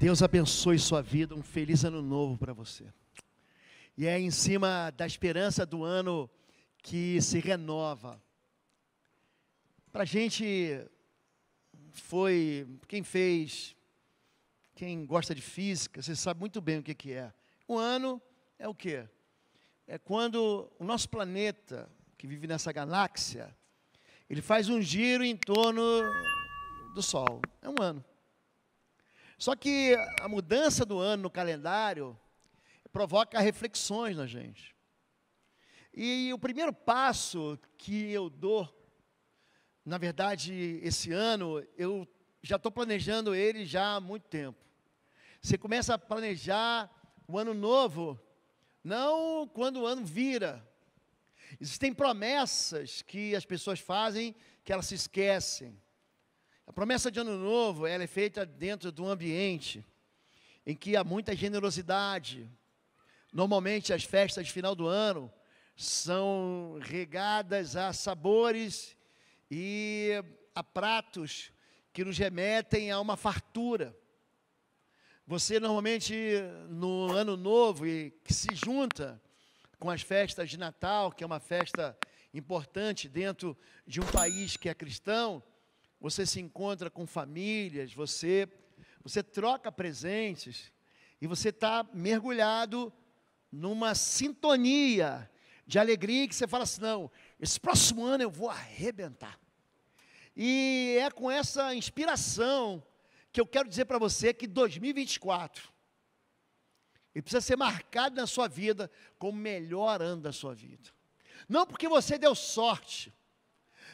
Deus abençoe sua vida, um feliz ano novo para você. E é em cima da esperança do ano que se renova. Para a gente foi, quem fez, quem gosta de física, você sabe muito bem o que, que é. O ano é o quê? É quando o nosso planeta, que vive nessa galáxia, ele faz um giro em torno do Sol. É um ano. Só que a mudança do ano no calendário provoca reflexões na gente. E o primeiro passo que eu dou, na verdade, esse ano, eu já estou planejando ele já há muito tempo. Você começa a planejar o ano novo, não quando o ano vira. Existem promessas que as pessoas fazem que elas se esquecem. A promessa de ano novo, ela é feita dentro de um ambiente em que há muita generosidade. Normalmente as festas de final do ano são regadas a sabores e a pratos que nos remetem a uma fartura. Você normalmente no ano novo e que se junta com as festas de Natal, que é uma festa importante dentro de um país que é cristão, você se encontra com famílias, você, você troca presentes e você está mergulhado numa sintonia de alegria que você fala assim: não, esse próximo ano eu vou arrebentar. E é com essa inspiração que eu quero dizer para você que 2024 ele precisa ser marcado na sua vida como o melhor ano da sua vida. Não porque você deu sorte,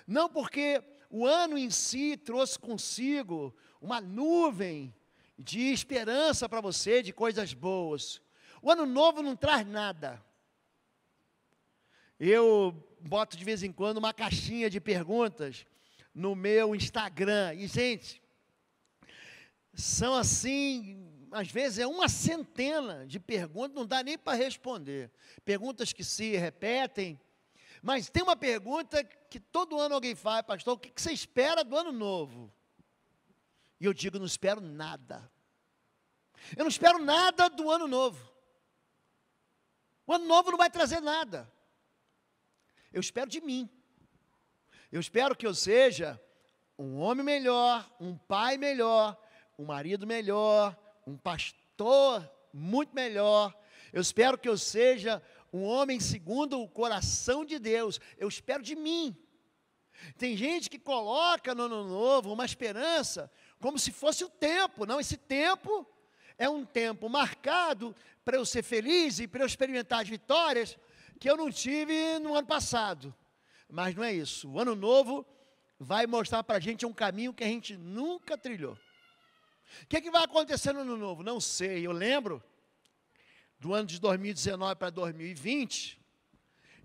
não porque o ano em si trouxe consigo uma nuvem de esperança para você, de coisas boas. O ano novo não traz nada. Eu boto de vez em quando uma caixinha de perguntas no meu Instagram. E, gente, são assim, às vezes é uma centena de perguntas, não dá nem para responder. Perguntas que se repetem, mas tem uma pergunta que todo ano alguém faz, pastor: o que você espera do ano novo? E eu digo: não espero nada. Eu não espero nada do ano novo. O ano novo não vai trazer nada. Eu espero de mim. Eu espero que eu seja um homem melhor, um pai melhor, um marido melhor, um pastor muito melhor. Eu espero que eu seja um homem segundo o coração de Deus. Eu espero de mim. Tem gente que coloca no ano novo uma esperança como se fosse o tempo. Não, esse tempo é um tempo marcado para eu ser feliz e para eu experimentar as vitórias que eu não tive no ano passado. Mas não é isso. O ano novo vai mostrar para a gente um caminho que a gente nunca trilhou. O que, é que vai acontecer no ano novo? Não sei. Eu lembro do ano de 2019 para 2020,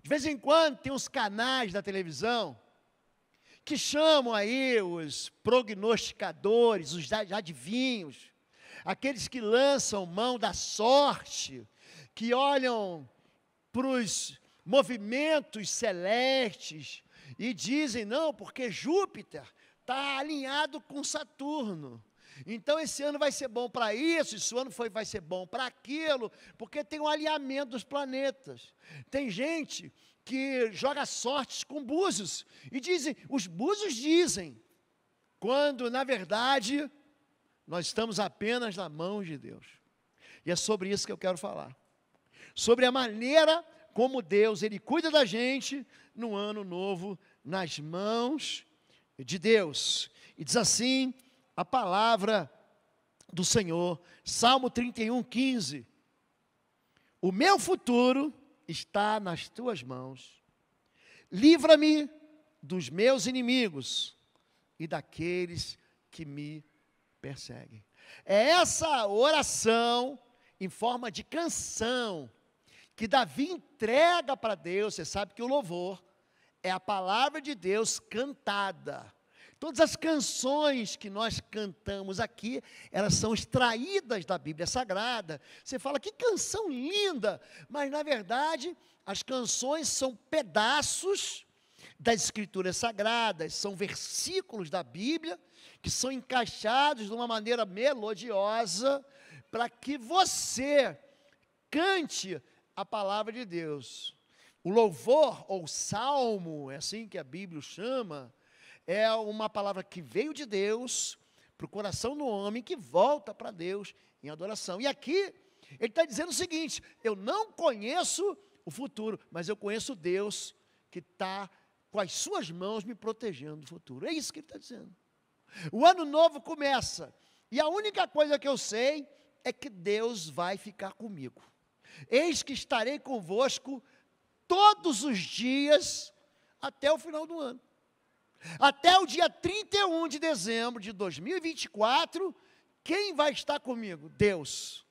de vez em quando tem uns canais da televisão que chamam aí os prognosticadores, os adivinhos, aqueles que lançam mão da sorte, que olham para os movimentos celestes e dizem, não, porque Júpiter está alinhado com Saturno. Então esse ano vai ser bom para isso, esse ano foi, vai ser bom para aquilo, porque tem um alinhamento dos planetas. Tem gente que joga sortes com búzios e dizem, os búzios dizem, quando na verdade nós estamos apenas na mão de Deus. E é sobre isso que eu quero falar. Sobre a maneira como Deus, ele cuida da gente no ano novo nas mãos de Deus. E diz assim, a palavra do Senhor. Salmo 31, 15. O meu futuro está nas tuas mãos. Livra-me dos meus inimigos e daqueles que me perseguem. É essa oração em forma de canção que Davi entrega para Deus. Você sabe que o louvor é a palavra de Deus cantada. Todas as canções que nós cantamos aqui, elas são extraídas da Bíblia Sagrada. Você fala, que canção linda! Mas, na verdade, as canções são pedaços das Escrituras Sagradas, são versículos da Bíblia que são encaixados de uma maneira melodiosa para que você cante a palavra de Deus. O louvor ou salmo, é assim que a Bíblia chama, é uma palavra que veio de Deus para o coração do homem, que volta para Deus em adoração. E aqui ele está dizendo o seguinte: eu não conheço o futuro, mas eu conheço Deus que está com as suas mãos me protegendo do futuro. É isso que ele está dizendo. O ano novo começa, e a única coisa que eu sei é que Deus vai ficar comigo. Eis que estarei convosco todos os dias até o final do ano. Até o dia 31 de dezembro de 2024, quem vai estar comigo? Deus.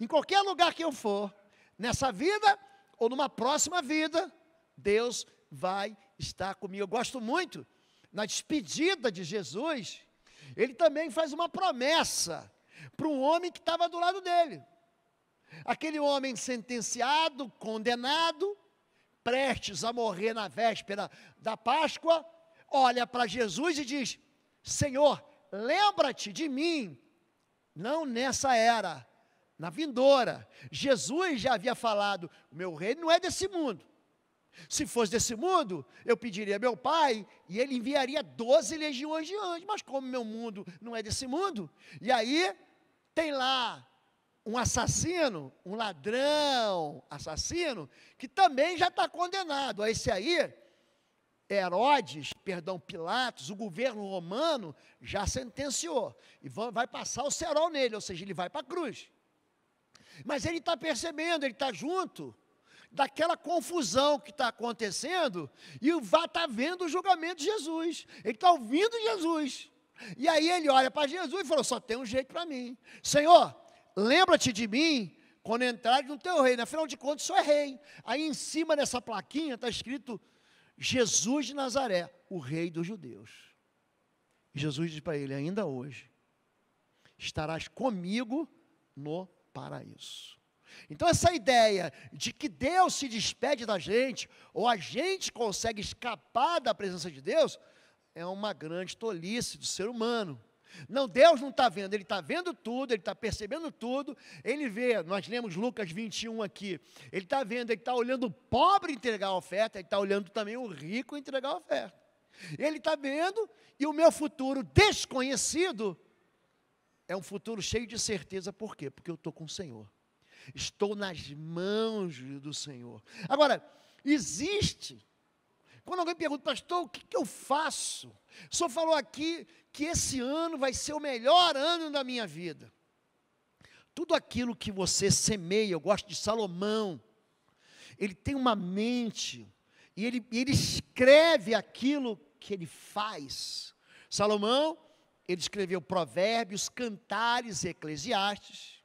Em qualquer lugar que eu for, nessa vida ou numa próxima vida, Deus vai estar comigo. Eu gosto muito, na despedida de Jesus, ele também faz uma promessa para um homem que estava do lado dele. Aquele homem sentenciado, condenado, prestes a morrer na véspera da Páscoa, olha para Jesus e diz: Senhor, lembra-te de mim, não nessa era, na vindoura. Jesus já havia falado: o meu reino não é desse mundo. Se fosse desse mundo, eu pediria a meu pai e ele enviaria 12 legiões de anjos. Mas como meu mundo não é desse mundo, e aí tem lá um assassino, um ladrão assassino, que também já está condenado. Esse aí Herodes, perdão, Pilatos, o governo romano já sentenciou. E vai passar o cerol nele, ou seja, ele vai para a cruz. Mas ele está percebendo, ele está junto daquela confusão que está acontecendo e está vendo o julgamento de Jesus. Ele está ouvindo Jesus. E aí ele olha para Jesus e falou: só tem um jeito para mim. Senhor, lembra-te de mim quando entrares no teu reino. Afinal de contas, só é rei. Aí em cima dessa plaquinha está escrito Jesus de Nazaré, o rei dos judeus. Jesus diz para ele: ainda hoje estarás comigo no paraíso. Então, essa ideia de que Deus se despede da gente, ou a gente consegue escapar da presença de Deus, é uma grande tolice do ser humano. Não, Deus não está vendo, Ele está vendo tudo, Ele está percebendo tudo, Ele vê, nós lemos Lucas 21 aqui, Ele está vendo, Ele está olhando o pobre entregar a oferta, Ele está olhando também o rico entregar a oferta. Ele está vendo, e o meu futuro desconhecido é um futuro cheio de certeza, por quê? Porque eu estou com o Senhor, estou nas mãos do Senhor. Agora, existe quando alguém pergunta, pastor, o que, que eu faço? O senhor falou aqui que esse ano vai ser o melhor ano da minha vida. Tudo aquilo que você semeia, eu gosto de Salomão, ele tem uma mente, e ele, ele escreve aquilo que ele faz. Salomão, ele escreveu Provérbios, Cantares, Eclesiastes.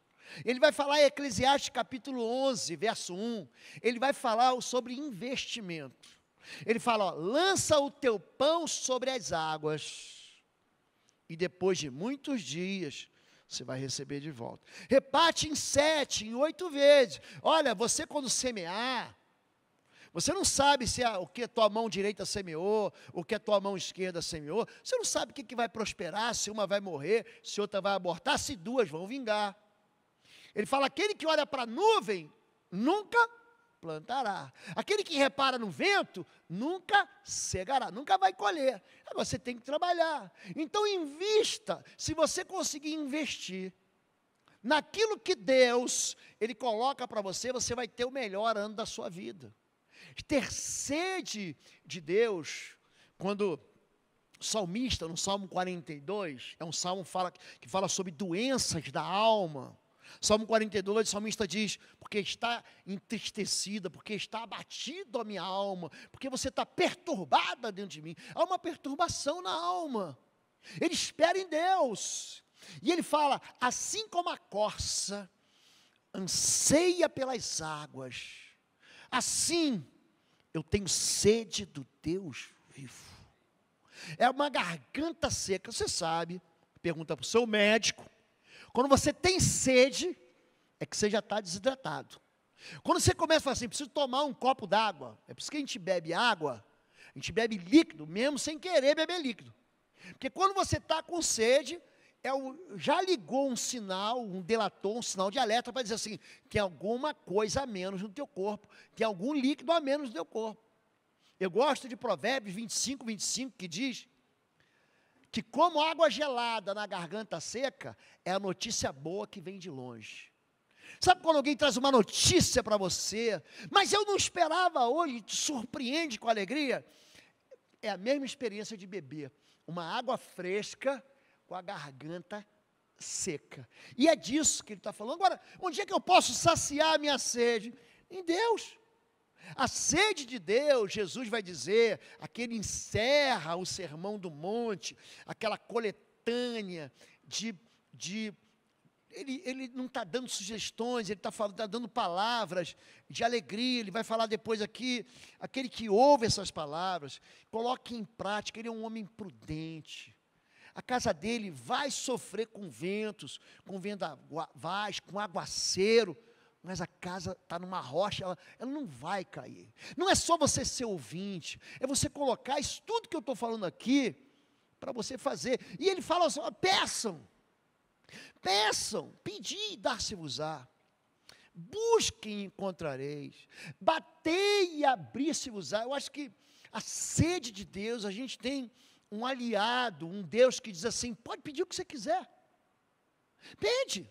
Ele vai falar em Eclesiastes capítulo 11, verso 1. Ele vai falar sobre investimento. Ele fala: ó, lança o teu pão sobre as águas, e depois de muitos dias você vai receber de volta. Reparte em sete, em oito vezes. Olha, você quando semear, você não sabe se o que a tua mão direita semeou, o que a tua mão esquerda semeou. Você não sabe o que, que vai prosperar, se uma vai morrer, se outra vai abortar, se duas vão vingar. Ele fala: aquele que olha para a nuvem nunca plantará. Aquele que repara no vento nunca cegará, nunca vai colher. Agora você tem que trabalhar. Então invista, se você conseguir investir naquilo que Deus ele coloca para você, você vai ter o melhor ano da sua vida. Ter sede de Deus, quando o salmista no Salmo 42, é um salmo fala, que fala sobre doenças da alma. Salmo 42, o salmista diz: Porque está entristecida, porque está abatida a minha alma, porque você está perturbada dentro de mim. Há uma perturbação na alma. Ele espera em Deus. E ele fala: Assim como a corça anseia pelas águas, assim eu tenho sede do Deus vivo. É uma garganta seca, você sabe. Pergunta para o seu médico, quando você tem sede, é que você já está desidratado. Quando você começa a falar assim, preciso tomar um copo d'água, é por isso que a gente bebe água, a gente bebe líquido, mesmo sem querer beber líquido. Porque quando você está com sede, é o, já ligou um sinal, um delator, um sinal de alerta para dizer assim, tem alguma coisa a menos no teu corpo, tem algum líquido a menos no teu corpo. Eu gosto de Provérbios 25, 25, que diz que, como água gelada na garganta seca, é a notícia boa que vem de longe. Sabe quando alguém traz uma notícia para você, mas eu não esperava hoje, te surpreende com alegria? É a mesma experiência de beber uma água fresca com a garganta seca. E é disso que ele está falando. Agora, onde é que eu posso saciar a minha sede? Em Deus. A sede de Deus, Jesus vai dizer, aquele encerra o sermão do monte, aquela coletânea de. de ele, ele não está dando sugestões, ele está tá dando palavras de alegria, ele vai falar depois aqui. Aquele que ouve essas palavras, coloque em prática, ele é um homem prudente. A casa dele vai sofrer com ventos, com vendavais, com aguaceiro mas a casa está numa rocha, ela, ela, não vai cair. Não é só você ser ouvinte, é você colocar isso tudo que eu estou falando aqui para você fazer. E ele fala assim: peçam, peçam, pedi e dar-se-vos-á. Busquem e encontrareis, batei e abrir-se-vos-á. Eu acho que a sede de Deus, a gente tem um aliado, um Deus que diz assim: pode pedir o que você quiser. Pede.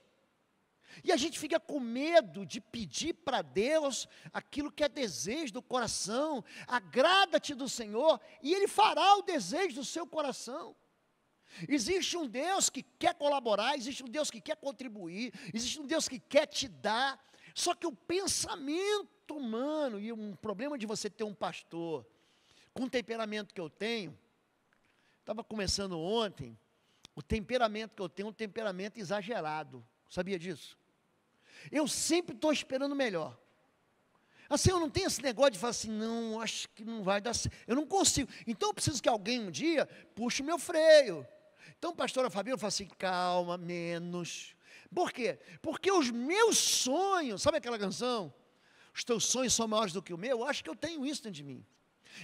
E a gente fica com medo de pedir para Deus aquilo que é desejo do coração, agrada-te do Senhor, e Ele fará o desejo do seu coração. Existe um Deus que quer colaborar, existe um Deus que quer contribuir, existe um Deus que quer te dar. Só que o pensamento humano, e um problema de você ter um pastor com o temperamento que eu tenho, estava começando ontem, o temperamento que eu tenho é um temperamento exagerado. Sabia disso? Eu sempre estou esperando melhor. Assim, eu não tenho esse negócio de falar assim, não, acho que não vai dar certo. Eu não consigo. Então, eu preciso que alguém um dia puxe o meu freio. Então, pastora Fabiana fala assim, calma, menos. Por quê? Porque os meus sonhos, sabe aquela canção? Os teus sonhos são maiores do que o meu? Eu acho que eu tenho isso dentro de mim.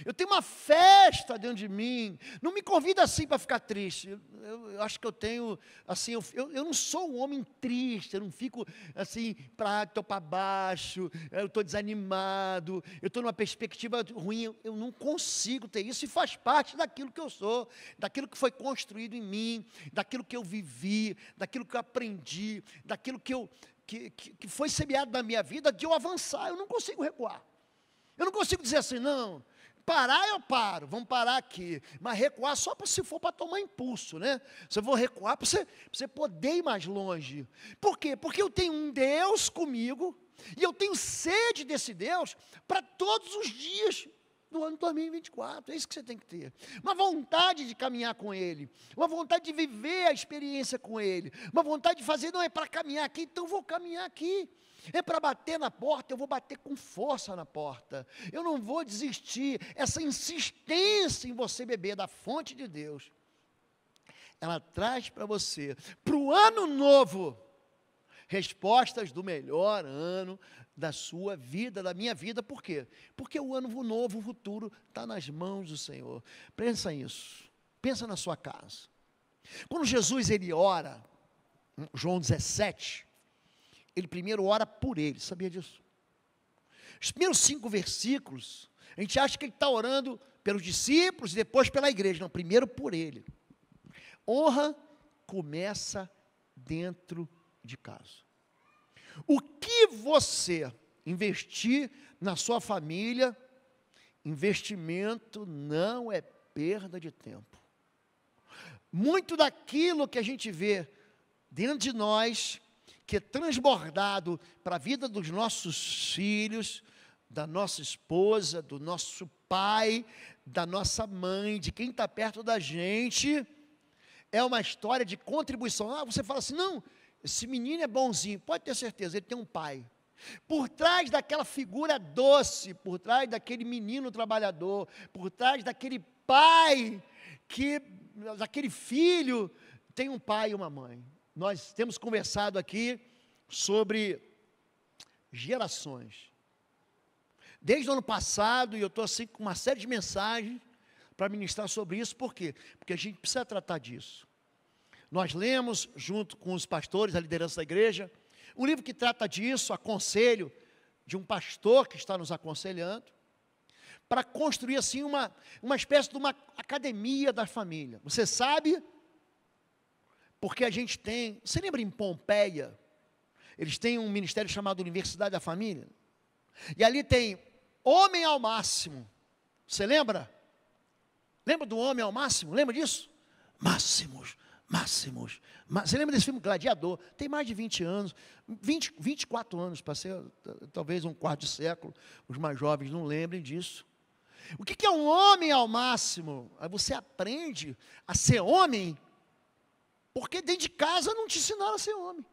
Eu tenho uma festa dentro de mim. Não me convida assim para ficar triste. Eu, eu, eu, acho que eu tenho, assim, eu, eu, não sou um homem triste. Eu não fico assim, para ah, tô para baixo. Eu estou desanimado. Eu estou numa perspectiva ruim. Eu não consigo ter isso. E faz parte daquilo que eu sou, daquilo que foi construído em mim, daquilo que eu vivi, daquilo que eu aprendi, daquilo que eu que, que, que foi semeado na minha vida de eu avançar. Eu não consigo recuar. Eu não consigo dizer assim, não, parar, eu paro. Vamos parar aqui. Mas recuar só para se for para tomar impulso, né? Se eu vou recuar para você, você poder ir mais longe. Por quê? Porque eu tenho um Deus comigo e eu tenho sede desse Deus para todos os dias do ano 2024. É isso que você tem que ter. Uma vontade de caminhar com Ele, uma vontade de viver a experiência com Ele, uma vontade de fazer, não é para caminhar aqui, então vou caminhar aqui. É para bater na porta, eu vou bater com força na porta. Eu não vou desistir. Essa insistência em você beber da fonte de Deus, ela traz para você, para o ano novo, respostas do melhor ano da sua vida, da minha vida. Por quê? Porque o ano novo, o futuro, está nas mãos do Senhor. Pensa nisso. Pensa na sua casa. Quando Jesus ele ora, hum, João 17, ele primeiro ora por ele, sabia disso? Os primeiros cinco versículos, a gente acha que ele está orando pelos discípulos e depois pela igreja. Não, primeiro por ele. Honra começa dentro de casa. O que você investir na sua família, investimento não é perda de tempo. Muito daquilo que a gente vê dentro de nós que é transbordado para a vida dos nossos filhos, da nossa esposa, do nosso pai, da nossa mãe, de quem está perto da gente, é uma história de contribuição. Ah, você fala assim: não, esse menino é bonzinho, pode ter certeza, ele tem um pai. Por trás daquela figura doce, por trás daquele menino trabalhador, por trás daquele pai que, daquele filho, tem um pai e uma mãe. Nós temos conversado aqui sobre gerações. Desde o ano passado, e eu estou assim com uma série de mensagens para ministrar sobre isso, por quê? Porque a gente precisa tratar disso. Nós lemos, junto com os pastores, a liderança da igreja, um livro que trata disso, aconselho de um pastor que está nos aconselhando, para construir assim uma, uma espécie de uma academia da família. Você sabe porque a gente tem. Você lembra em Pompeia? Eles têm um ministério chamado Universidade da Família. E ali tem homem ao máximo. Você lembra? Lembra do homem ao máximo? Lembra disso? Máximos, máximos. Você lembra desse filme Gladiador? Tem mais de 20 anos, 20, 24 anos, para ser talvez um quarto de século. Os mais jovens não lembrem disso. O que é um homem ao máximo? aí Você aprende a ser homem porque dentro de casa não te ensinaram a ser homem.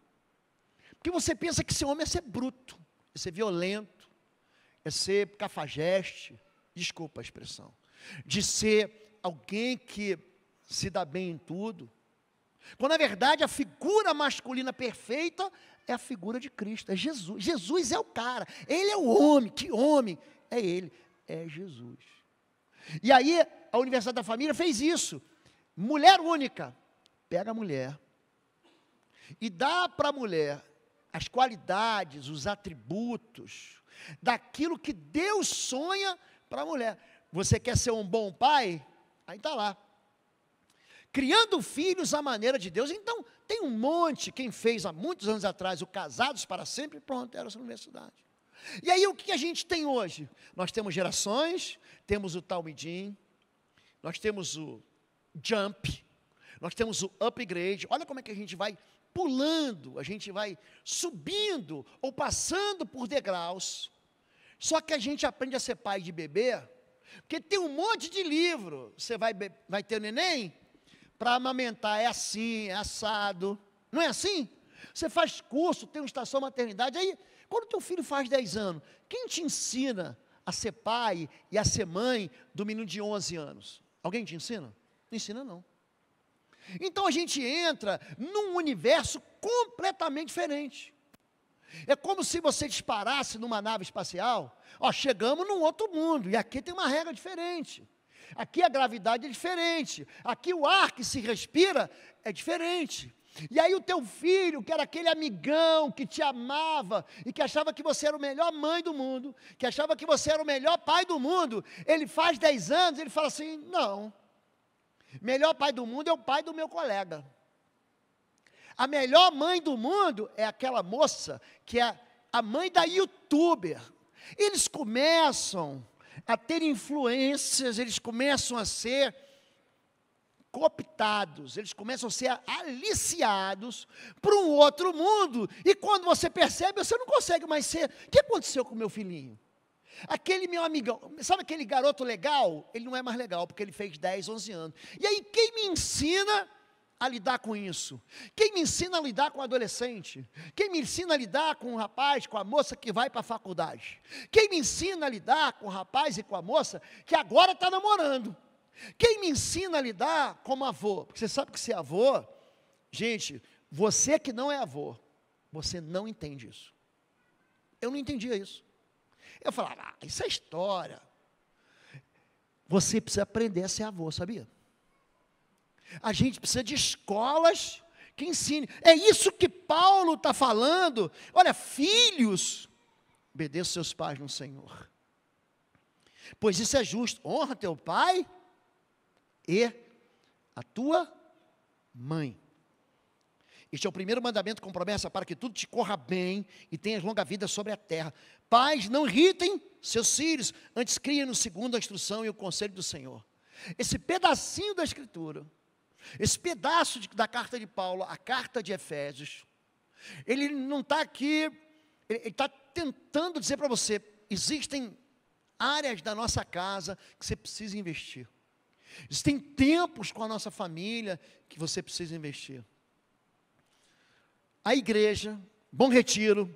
Porque você pensa que ser homem é ser bruto, é ser violento, é ser cafajeste, desculpa a expressão, de ser alguém que se dá bem em tudo. Quando na verdade a figura masculina perfeita é a figura de Cristo, é Jesus. Jesus é o cara, ele é o homem, que homem? É ele, é Jesus. E aí a Universidade da Família fez isso. Mulher única, pega a mulher e dá para a mulher as qualidades, os atributos daquilo que Deus sonha para a mulher. Você quer ser um bom pai? Aí está lá. Criando filhos à maneira de Deus. Então, tem um monte, quem fez há muitos anos atrás o Casados para Sempre, pronto, era essa universidade. E aí, o que a gente tem hoje? Nós temos gerações, temos o Talmidim, nós temos o Jump, nós temos o upgrade. Olha como é que a gente vai pulando, a gente vai subindo ou passando por degraus. Só que a gente aprende a ser pai de bebê, porque tem um monte de livro. Você vai, vai ter o neném? Para amamentar é assim, é assado. Não é assim? Você faz curso, tem uma estação maternidade. Aí, quando teu filho faz 10 anos, quem te ensina a ser pai e a ser mãe do menino de 11 anos? Alguém te ensina? Não ensina, não. Então a gente entra num universo completamente diferente. É como se você disparasse numa nave espacial, ó, chegamos num outro mundo, e aqui tem uma regra diferente. Aqui a gravidade é diferente, aqui o ar que se respira é diferente. E aí o teu filho, que era aquele amigão que te amava e que achava que você era o melhor mãe do mundo, que achava que você era o melhor pai do mundo, ele faz 10 anos, ele fala assim: "Não, Melhor pai do mundo é o pai do meu colega. A melhor mãe do mundo é aquela moça que é a mãe da youtuber. Eles começam a ter influências, eles começam a ser cooptados, eles começam a ser aliciados para um outro mundo. E quando você percebe, você não consegue mais ser. O que aconteceu com meu filhinho? Aquele meu amigão, sabe aquele garoto legal? Ele não é mais legal porque ele fez 10, 11 anos. E aí, quem me ensina a lidar com isso? Quem me ensina a lidar com o adolescente? Quem me ensina a lidar com o rapaz, com a moça que vai para a faculdade? Quem me ensina a lidar com o rapaz e com a moça que agora está namorando? Quem me ensina a lidar como avô? Porque você sabe que ser avô, gente, você que não é avô, você não entende isso. Eu não entendia isso. Eu falava, ah, isso é história. Você precisa aprender a ser avô, sabia? A gente precisa de escolas que ensinem. É isso que Paulo está falando. Olha, filhos, obedeça seus pais no Senhor. Pois isso é justo. Honra teu pai e a tua mãe. Este é o primeiro mandamento com promessa para que tudo te corra bem e tenhas longa vida sobre a terra. Pais, não irritem seus filhos, antes criem no segundo a instrução e o conselho do Senhor. Esse pedacinho da Escritura, esse pedaço de, da carta de Paulo, a carta de Efésios, ele não está aqui, ele está tentando dizer para você: existem áreas da nossa casa que você precisa investir. Existem tempos com a nossa família que você precisa investir a igreja, Bom Retiro,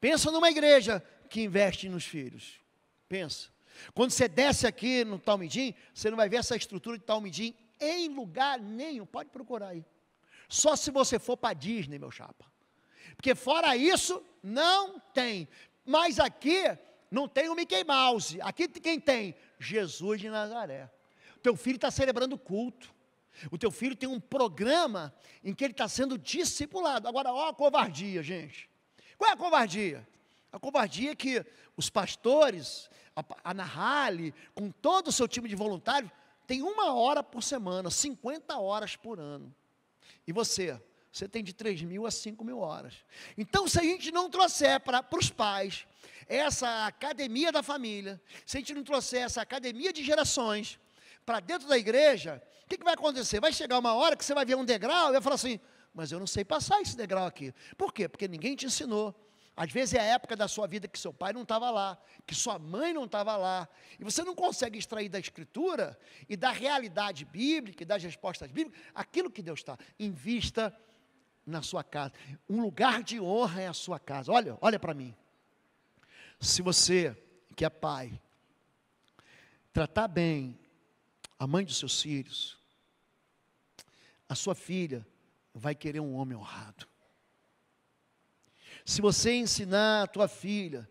pensa numa igreja que investe nos filhos. Pensa. Quando você desce aqui no Talmidim, você não vai ver essa estrutura de Talmidim em lugar nenhum. Pode procurar aí. Só se você for para Disney, meu chapa. Porque fora isso, não tem. Mas aqui não tem o Mickey Mouse. Aqui quem tem? Jesus de Nazaré. Teu filho está celebrando culto. O teu filho tem um programa em que ele está sendo discipulado. Agora, ó a covardia, gente. Qual é a covardia? A covardia é que os pastores, a, a com todo o seu time de voluntários, tem uma hora por semana, 50 horas por ano. E você? Você tem de 3 mil a 5 mil horas. Então, se a gente não trouxer para os pais essa academia da família, se a gente não trouxer essa academia de gerações, para dentro da igreja, o que, que, vai acontecer? Vai chegar uma hora que você vai ver um degrau e vai falar assim: mas eu não sei passar esse degrau aqui. Por quê? Porque ninguém te ensinou. Às vezes é a época da sua vida que seu pai não estava lá, que sua mãe não estava lá, e você não consegue extrair da escritura e da realidade bíblica e das respostas bíblicas aquilo que Deus está. Invista na sua casa. Um lugar de honra é a sua casa. Olha, olha para mim. Se você, que é pai, tratar bem a mãe dos seus filhos, a sua filha vai querer um homem honrado. Se você ensinar a tua filha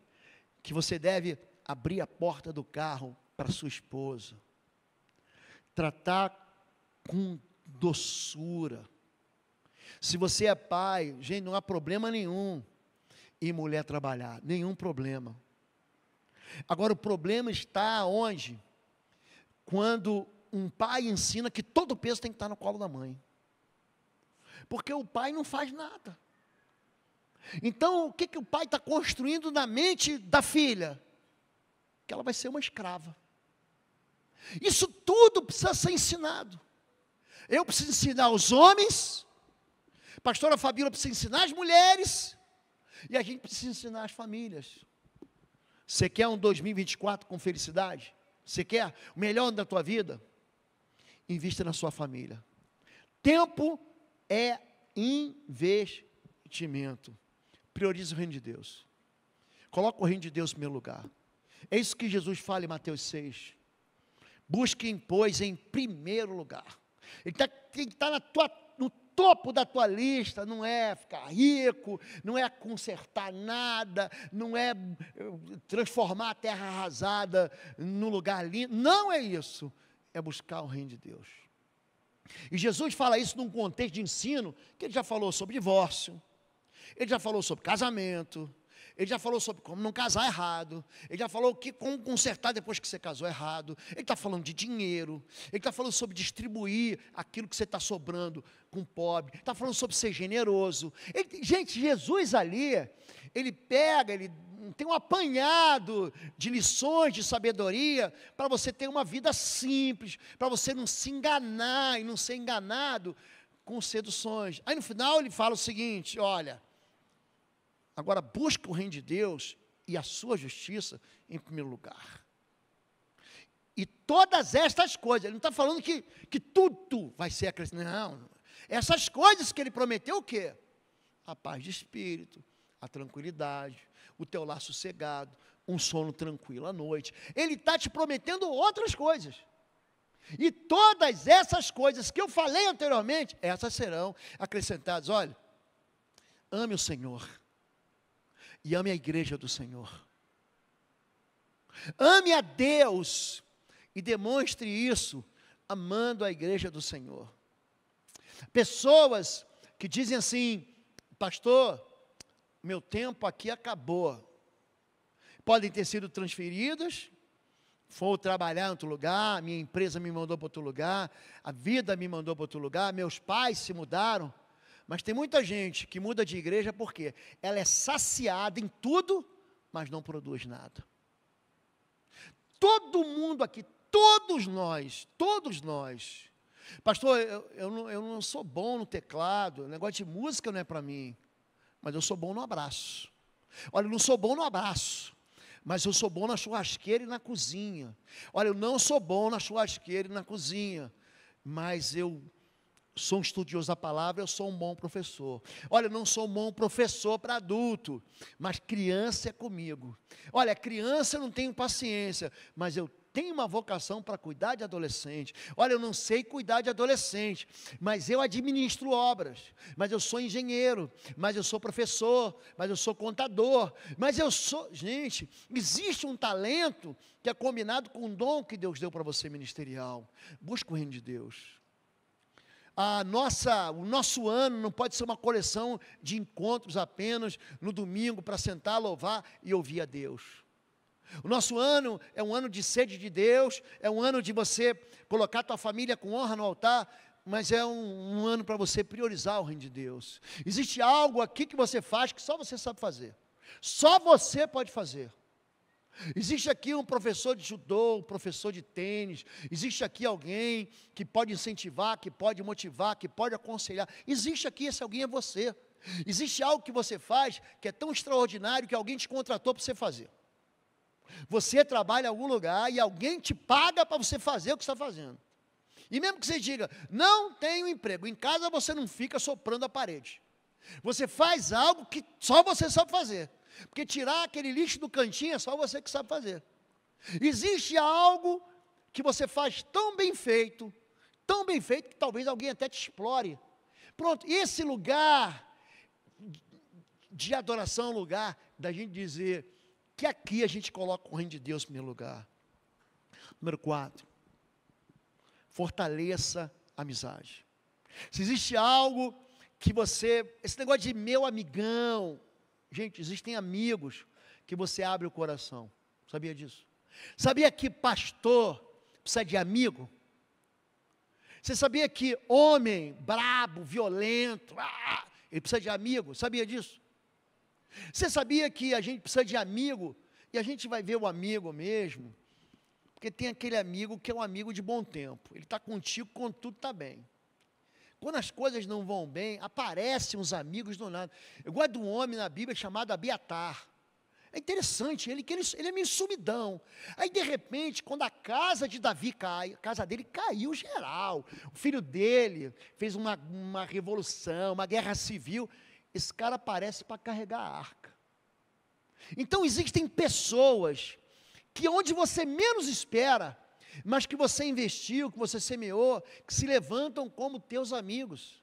que você deve abrir a porta do carro para sua esposa, tratar com doçura. Se você é pai, gente, não há problema nenhum em mulher trabalhar, nenhum problema. Agora o problema está onde? Quando um pai ensina que todo peso tem que estar no colo da mãe. Porque o pai não faz nada. Então, o que, que o pai está construindo na mente da filha? Que ela vai ser uma escrava. Isso tudo precisa ser ensinado. Eu preciso ensinar os homens, pastora Fabíola precisa ensinar as mulheres, e a gente precisa ensinar as famílias. Você quer um 2024 com felicidade? Você quer o melhor da tua vida? invista na sua família. Tempo é investimento. Priorize o reino de Deus. Coloque o reino de Deus no meu lugar. É isso que Jesus fala em Mateus 6. Busquem, pois, em primeiro lugar. Ele tá, tem que estar no topo da tua lista, não é ficar rico, não é consertar nada, não é eh, transformar a terra arrasada num lugar lindo. Não é isso é buscar o reino de Deus. E Jesus fala isso num contexto de ensino que ele já falou sobre divórcio, ele já falou sobre casamento, ele já falou sobre como não casar errado, ele já falou que como consertar depois que você casou errado, ele está falando de dinheiro, ele está falando sobre distribuir aquilo que você está sobrando com o pobre, está falando sobre ser generoso. Ele, gente, Jesus ali, ele pega, ele tem um apanhado de lições de sabedoria para você ter uma vida simples, para você não se enganar e não ser enganado com seduções. Aí no final ele fala o seguinte: olha, agora busca o reino de Deus e a sua justiça em primeiro lugar. E todas estas coisas, ele não está falando que, que tudo vai ser acrescentado, não. Essas coisas que ele prometeu, o quê? A paz de espírito, a tranquilidade, o teu lar sossegado, um sono tranquilo à noite. Ele está te prometendo outras coisas. E todas essas coisas que eu falei anteriormente, essas serão acrescentadas. Olha, ame o Senhor e ame a igreja do Senhor. Ame a Deus e demonstre isso amando a igreja do Senhor. Pessoas que dizem assim, pastor, meu tempo aqui acabou. Podem ter sido transferidas, foram trabalhar em outro lugar, minha empresa me mandou para outro lugar, a vida me mandou para outro lugar, meus pais se mudaram. Mas tem muita gente que muda de igreja porque ela é saciada em tudo, mas não produz nada. Todo mundo aqui, todos nós, todos nós. Pastor, eu, eu, não, eu não sou bom no teclado, o negócio de música não é para mim mas eu sou bom no abraço. Olha, eu não sou bom no abraço, mas eu sou bom na churrasqueira e na cozinha. Olha, eu não sou bom na churrasqueira e na cozinha, mas eu sou um estudioso da palavra, eu sou um bom professor. Olha, eu não sou um bom professor para adulto, mas criança é comigo. Olha, criança eu não tenho paciência, mas eu tem uma vocação para cuidar de adolescente. Olha, eu não sei cuidar de adolescente, mas eu administro obras, mas eu sou engenheiro, mas eu sou professor, mas eu sou contador, mas eu sou. Gente, existe um talento que é combinado com o dom que Deus deu para você ministerial. Busca o reino de Deus a nossa, o nosso ano não pode ser uma coleção de encontros apenas no domingo para sentar, louvar e ouvir a Deus. O nosso ano é um ano de sede de Deus, é um ano de você colocar tua família com honra no altar, mas é um, um ano para você priorizar o reino de Deus. Existe algo aqui que você faz que só você sabe fazer, só você pode fazer. Existe aqui um professor de judô, um professor de tênis, existe aqui alguém que pode incentivar, que pode motivar, que pode aconselhar. Existe aqui esse alguém é você. Existe algo que você faz que é tão extraordinário que alguém te contratou para você fazer. Você trabalha em algum lugar e alguém te paga para você fazer o que está fazendo. E mesmo que você diga, não tenho emprego, em casa você não fica soprando a parede. Você faz algo que só você sabe fazer. Porque tirar aquele lixo do cantinho é só você que sabe fazer. Existe algo que você faz tão bem feito, tão bem feito, que talvez alguém até te explore. Pronto, esse lugar de adoração é lugar da gente dizer: que aqui a gente coloca o reino de Deus em primeiro lugar. Número quatro, fortaleça a amizade. Se existe algo que você, esse negócio de meu amigão, gente, existem amigos que você abre o coração. Sabia disso? Sabia que pastor precisa de amigo? Você sabia que homem brabo, violento, ah, ele precisa de amigo? Sabia disso? Você sabia que a gente precisa de amigo? E a gente vai ver o amigo mesmo, porque tem aquele amigo que é um amigo de bom tempo. Ele está contigo quando tudo está bem. Quando as coisas não vão bem, aparecem uns amigos do nada. Eu gosto de um homem na Bíblia chamado Abiatar. É interessante, ele, ele, ele é meio sumidão. Aí, de repente, quando a casa de Davi cai, a casa dele caiu geral. O filho dele fez uma, uma revolução, uma guerra civil esse cara aparece para carregar a arca. Então existem pessoas que onde você menos espera, mas que você investiu, que você semeou, que se levantam como teus amigos.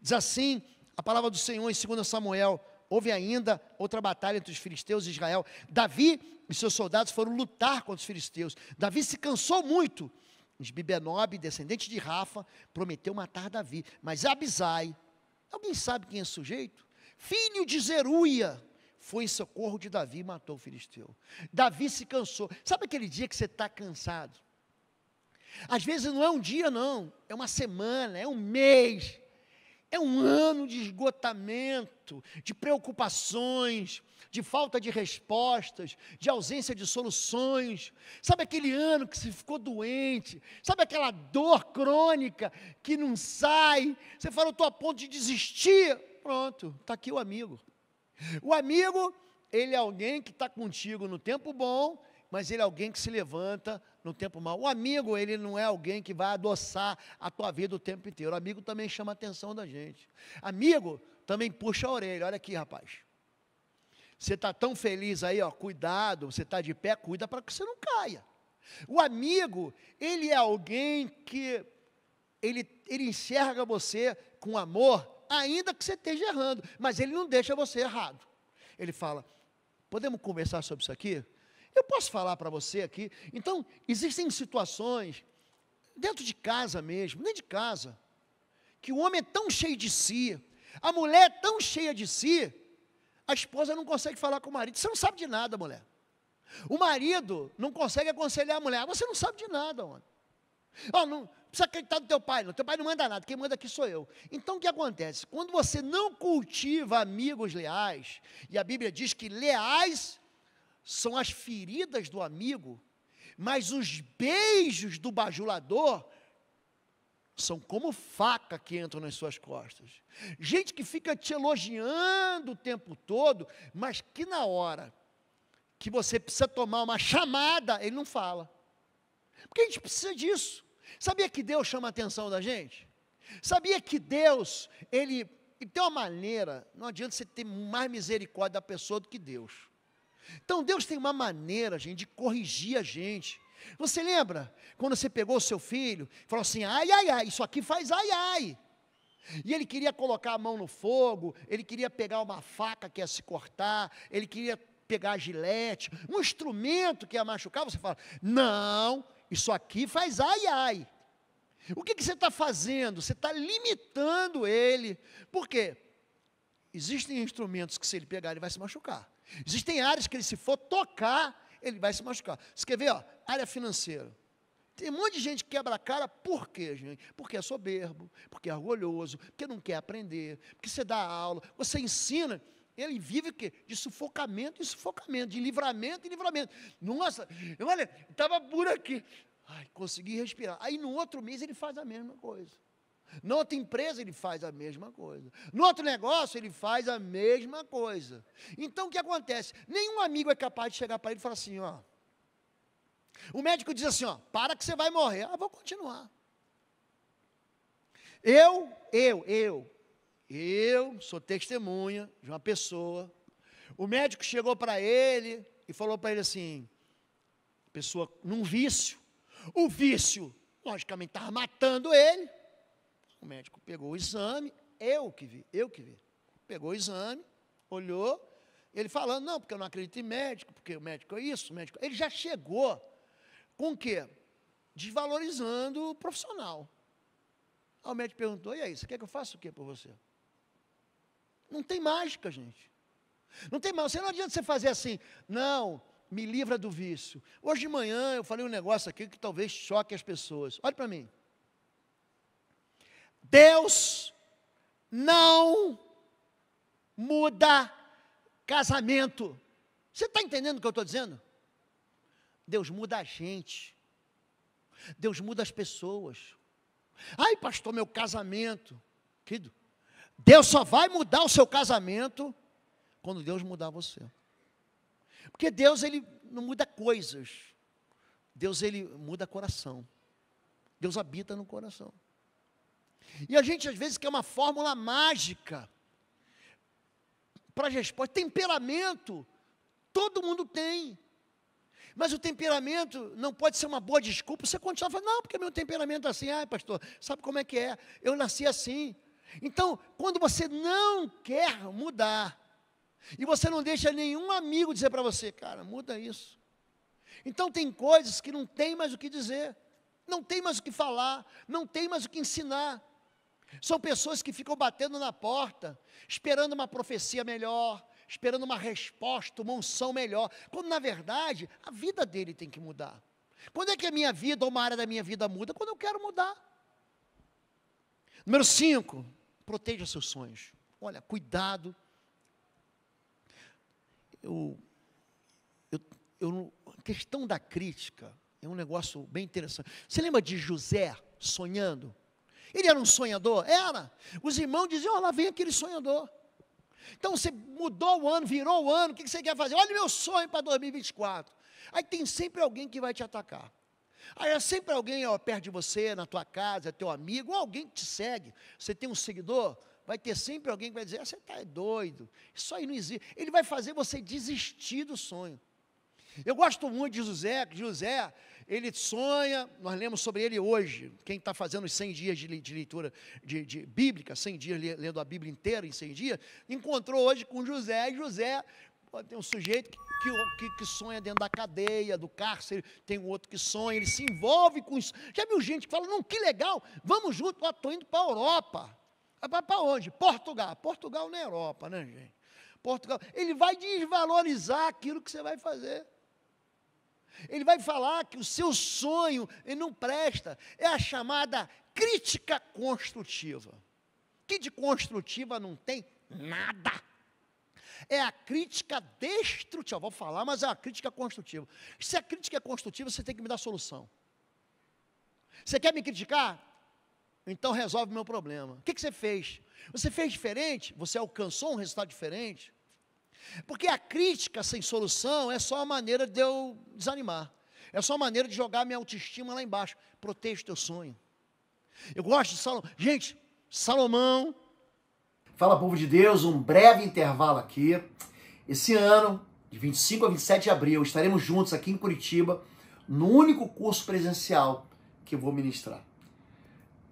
Diz assim a palavra do Senhor em 2 Samuel: houve ainda outra batalha entre os filisteus e Israel. Davi e seus soldados foram lutar contra os filisteus. Davi se cansou muito. Bibenob, descendente de Rafa, prometeu matar Davi, mas Abisai, Alguém sabe quem é esse sujeito? Filho de Zeruia. Foi em socorro de Davi e matou o filisteu. Davi se cansou. Sabe aquele dia que você está cansado? Às vezes não é um dia, não. É uma semana, é um mês. É um ano de esgotamento, de preocupações, de falta de respostas, de ausência de soluções. Sabe aquele ano que se ficou doente? Sabe aquela dor crônica que não sai? Você fala, eu estou a ponto de desistir. Pronto, está aqui o amigo. O amigo, ele é alguém que está contigo no tempo bom, mas ele é alguém que se levanta no tempo mal. O amigo, ele não é alguém que vai adoçar a tua vida o tempo inteiro. O amigo também chama a atenção da gente. Amigo também puxa a orelha. Olha aqui, rapaz. Você está tão feliz aí, ó, cuidado, você está de pé, cuida para que você não caia. O amigo, ele é alguém que ele, ele enxerga você com amor, ainda que você esteja errando, mas ele não deixa você errado. Ele fala: podemos conversar sobre isso aqui? Eu posso falar para você aqui. Então, existem situações, dentro de casa mesmo, dentro de casa, que o homem é tão cheio de si, a mulher é tão cheia de si, a esposa não consegue falar com o marido. Você não sabe de nada, mulher. O marido não consegue aconselhar a mulher. Ah, você não sabe de nada, homem. Oh, não precisa acreditar no teu pai, não. Teu pai não manda nada, quem manda aqui sou eu. Então o que acontece? Quando você não cultiva amigos leais, e a Bíblia diz que leais são as feridas do amigo, mas os beijos do bajulador são como faca que entram nas suas costas. Gente que fica te elogiando o tempo todo, mas que na hora que você precisa tomar uma chamada, ele não fala. Porque a gente precisa disso. Sabia que Deus chama a atenção da gente? Sabia que Deus, ele, ele tem uma maneira, não adianta você ter mais misericórdia da pessoa do que Deus. Então Deus tem uma maneira, gente, de corrigir a gente. Você lembra quando você pegou o seu filho e falou assim: ai, ai, ai, isso aqui faz ai, ai. E ele queria colocar a mão no fogo, ele queria pegar uma faca que ia se cortar, ele queria pegar a gilete, um instrumento que ia machucar. Você fala: não, isso aqui faz ai, ai. O que, que você está fazendo? Você está limitando ele. Por quê? Existem instrumentos que, se ele pegar, ele vai se machucar. Existem áreas que ele, se for tocar, ele vai se machucar. Você quer ver? Ó, área financeira. Tem um monte de gente que quebra a cara, por quê, gente? Porque é soberbo, porque é orgulhoso, porque não quer aprender, porque você dá aula, você ensina, ele vive o quê? De sufocamento em sufocamento, de livramento em livramento. Nossa, olha, estava por aqui. Ai, consegui respirar. Aí no outro mês ele faz a mesma coisa. Noutra empresa ele faz a mesma coisa. Noutro negócio ele faz a mesma coisa. Então o que acontece? Nenhum amigo é capaz de chegar para ele e falar assim, ó. O médico diz assim, ó, para que você vai morrer. Ah, vou continuar. Eu, eu, eu, eu sou testemunha de uma pessoa. O médico chegou para ele e falou para ele assim, pessoa num vício. O vício, logicamente, estava matando ele o médico pegou o exame, eu que vi, eu que vi. Pegou o exame, olhou, ele falando, não, porque eu não acredito em médico, porque o médico é isso, o médico. Ele já chegou com o quê? Desvalorizando o profissional. Aí o médico perguntou: e aí, você quer que eu faça o quê por você? Não tem mágica, gente. Não tem mágica. Você não adianta você fazer assim, não, me livra do vício. Hoje de manhã eu falei um negócio aqui que talvez choque as pessoas. Olha para mim. Deus não muda casamento. Você está entendendo o que eu estou dizendo? Deus muda a gente. Deus muda as pessoas. Ai, pastor, meu casamento. Querido, Deus só vai mudar o seu casamento quando Deus mudar você. Porque Deus, ele não muda coisas. Deus, ele muda coração. Deus habita no coração. E a gente às vezes quer uma fórmula mágica para a resposta. Temperamento, todo mundo tem. Mas o temperamento não pode ser uma boa desculpa. Você continuar falando, não, porque meu temperamento é assim. Ai, pastor, sabe como é que é? Eu nasci assim. Então, quando você não quer mudar, e você não deixa nenhum amigo dizer para você, cara, muda isso. Então, tem coisas que não tem mais o que dizer, não tem mais o que falar, não tem mais o que ensinar. São pessoas que ficam batendo na porta, esperando uma profecia melhor, esperando uma resposta, uma unção melhor, quando na verdade a vida dele tem que mudar. Quando é que a minha vida ou uma área da minha vida muda? Quando eu quero mudar. Número 5, proteja seus sonhos. Olha, cuidado. Eu, eu, eu, a questão da crítica é um negócio bem interessante. Você lembra de José sonhando? Ele era um sonhador? Era. Os irmãos diziam: Olha, lá vem aquele sonhador. Então você mudou o ano, virou o ano, o que você quer fazer? Olha o meu sonho para 2024. Aí tem sempre alguém que vai te atacar. Aí é sempre alguém ó, perto de você, na tua casa, teu amigo, ou alguém que te segue. Você tem um seguidor, vai ter sempre alguém que vai dizer: ah, você está doido, isso aí não existe. Ele vai fazer você desistir do sonho. Eu gosto muito de José, José, ele sonha, nós lemos sobre ele hoje, quem está fazendo os 100 dias de, leitura de, de bíblica, 100 dias lendo a Bíblia inteira em 100 dias, encontrou hoje com José, e José tem um sujeito que, que, que, sonha dentro da cadeia, do cárcere, tem um outro que sonha, ele se envolve com isso. Já viu gente que fala, não, que legal, vamos junto, estou indo para a Europa. Para onde? Portugal. Portugal na é Europa, né, gente? Portugal. Ele vai desvalorizar aquilo que você vai fazer. Ele vai falar que o seu sonho ele não presta. É a chamada crítica construtiva. Que de construtiva não tem nada. É a crítica destrutiva. Vou falar, mas é a crítica construtiva. Se a crítica é construtiva, você tem que me dar solução. Você quer me criticar? Então resolve o meu problema. O que, que você fez? Você fez diferente? Você alcançou um resultado diferente? Porque a crítica sem solução é só a maneira de eu desanimar. É só a maneira de jogar minha autoestima lá embaixo. Proteja o teu sonho. Eu gosto de Salomão. Gente, Salomão. Fala, povo de Deus, um breve intervalo aqui. Esse ano, de 25 a 27 de abril, estaremos juntos aqui em Curitiba, no único curso presencial que eu vou ministrar.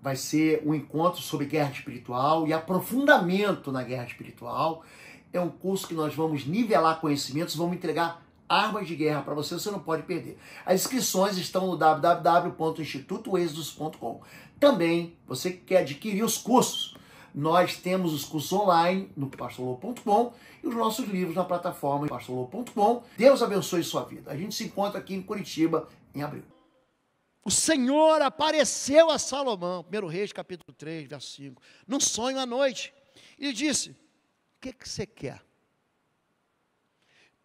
Vai ser um encontro sobre guerra espiritual e aprofundamento na guerra espiritual é um curso que nós vamos nivelar conhecimentos, vamos entregar armas de guerra para você, você não pode perder. As inscrições estão no www.institutoexodos.com. Também, você que quer adquirir os cursos, nós temos os cursos online no pastorlou.com e os nossos livros na plataforma pastorlou.com. Deus abençoe sua vida. A gente se encontra aqui em Curitiba em abril. O Senhor apareceu a Salomão, 1 Reis capítulo 3, versículo 5, num sonho à noite, e disse: o que, que você quer?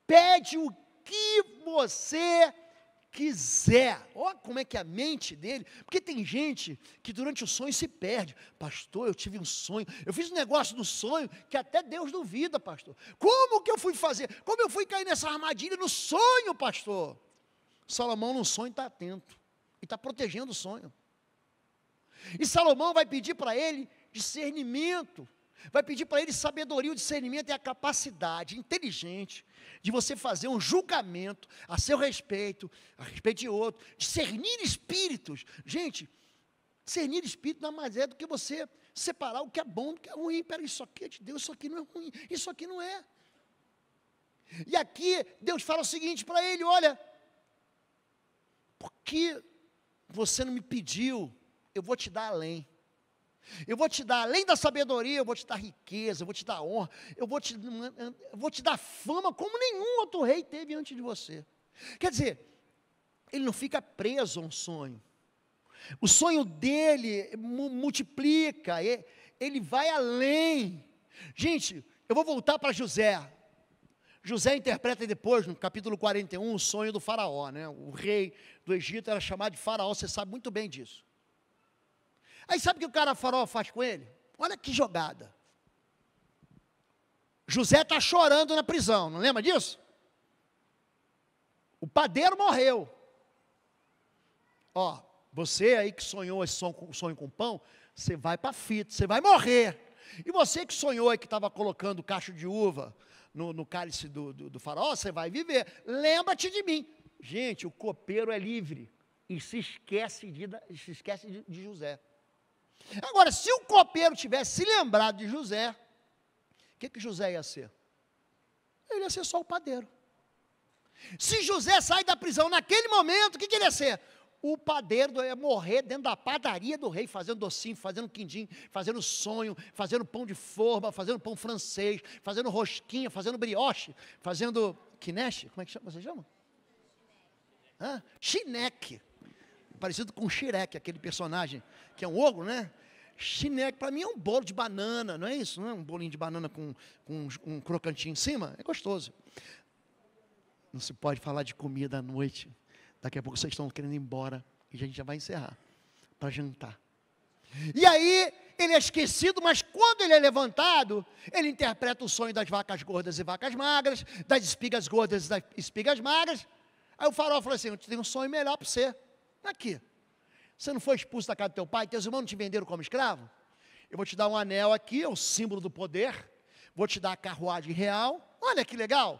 Pede o que você quiser. Olha como é que é a mente dele. Porque tem gente que durante o sonho se perde. Pastor, eu tive um sonho. Eu fiz um negócio do sonho que até Deus duvida, pastor. Como que eu fui fazer? Como eu fui cair nessa armadilha no sonho, pastor? Salomão no sonho está atento. E está protegendo o sonho. E Salomão vai pedir para ele discernimento Vai pedir para ele sabedoria, o discernimento e a capacidade inteligente de você fazer um julgamento a seu respeito, a respeito de outro, discernir espíritos. Gente, discernir espírito nada mais é do que você separar o que é bom do que é ruim. Peraí, isso aqui é de Deus, isso aqui não é ruim, isso aqui não é. E aqui Deus fala o seguinte para ele: olha, por que você não me pediu? Eu vou te dar além. Eu vou te dar, além da sabedoria, eu vou te dar riqueza, eu vou te dar honra, eu vou te, eu vou te dar fama como nenhum outro rei teve antes de você. Quer dizer, ele não fica preso a um sonho. O sonho dele multiplica, ele vai além. Gente, eu vou voltar para José. José interpreta depois, no capítulo 41, o sonho do faraó, né? O rei do Egito era chamado de faraó, você sabe muito bem disso. Aí sabe o que o cara farol faz com ele? Olha que jogada. José está chorando na prisão, não lembra disso? O padeiro morreu. Ó, você aí que sonhou esse sonho com pão, você vai para fita, você vai morrer. E você que sonhou aí que estava colocando cacho de uva no, no cálice do, do, do farol, você vai viver. Lembra-te de mim. Gente, o copeiro é livre e se esquece de, se esquece de, de José. Agora, se o copeiro tivesse se lembrado de José, o que, que José ia ser? Ele ia ser só o padeiro. Se José sai da prisão naquele momento, o que, que ele ia ser? O padeiro ia morrer dentro da padaria do rei, fazendo docinho, fazendo quindim, fazendo sonho, fazendo pão de forma, fazendo pão francês, fazendo rosquinha, fazendo brioche, fazendo quineche, como é que chama? Você chama? Hã? Chineque parecido com o Shirek, aquele personagem que é um ogro, né? Chineque, para mim, é um bolo de banana, não é isso? Não é um bolinho de banana com, com um crocantinho em cima? É gostoso. Não se pode falar de comida à noite. Daqui a pouco vocês estão querendo ir embora. E a gente já vai encerrar para jantar. E aí, ele é esquecido, mas quando ele é levantado, ele interpreta o sonho das vacas gordas e vacas magras, das espigas gordas e das espigas magras. Aí o farol falou assim: Eu tenho um sonho melhor para você aqui. Você não foi expulso da casa do teu pai? Teus irmãos não te venderam como escravo? Eu vou te dar um anel aqui, é o símbolo do poder. Vou te dar a carruagem real. Olha que legal.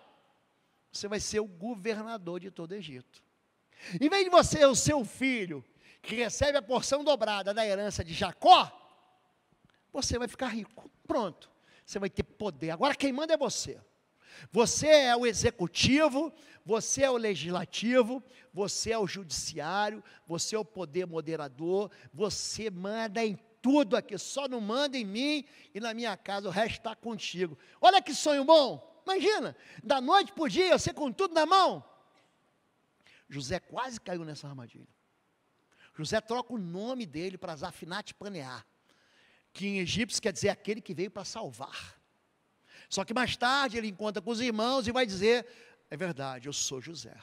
Você vai ser o governador de todo o Egito. Em vez de você, o seu filho, que recebe a porção dobrada da herança de Jacó, você vai ficar rico. Pronto. Você vai ter poder. Agora quem manda é você. Você é o executivo, você é o legislativo, você é o judiciário, você é o poder moderador, você manda em tudo aqui, só não manda em mim e na minha casa, o resto está contigo. Olha que sonho bom! Imagina, da noite para o dia, você com tudo na mão. José quase caiu nessa armadilha. José troca o nome dele para Zafinat Panear, que em egípcio quer dizer aquele que veio para salvar. Só que mais tarde ele encontra com os irmãos e vai dizer: É verdade, eu sou José.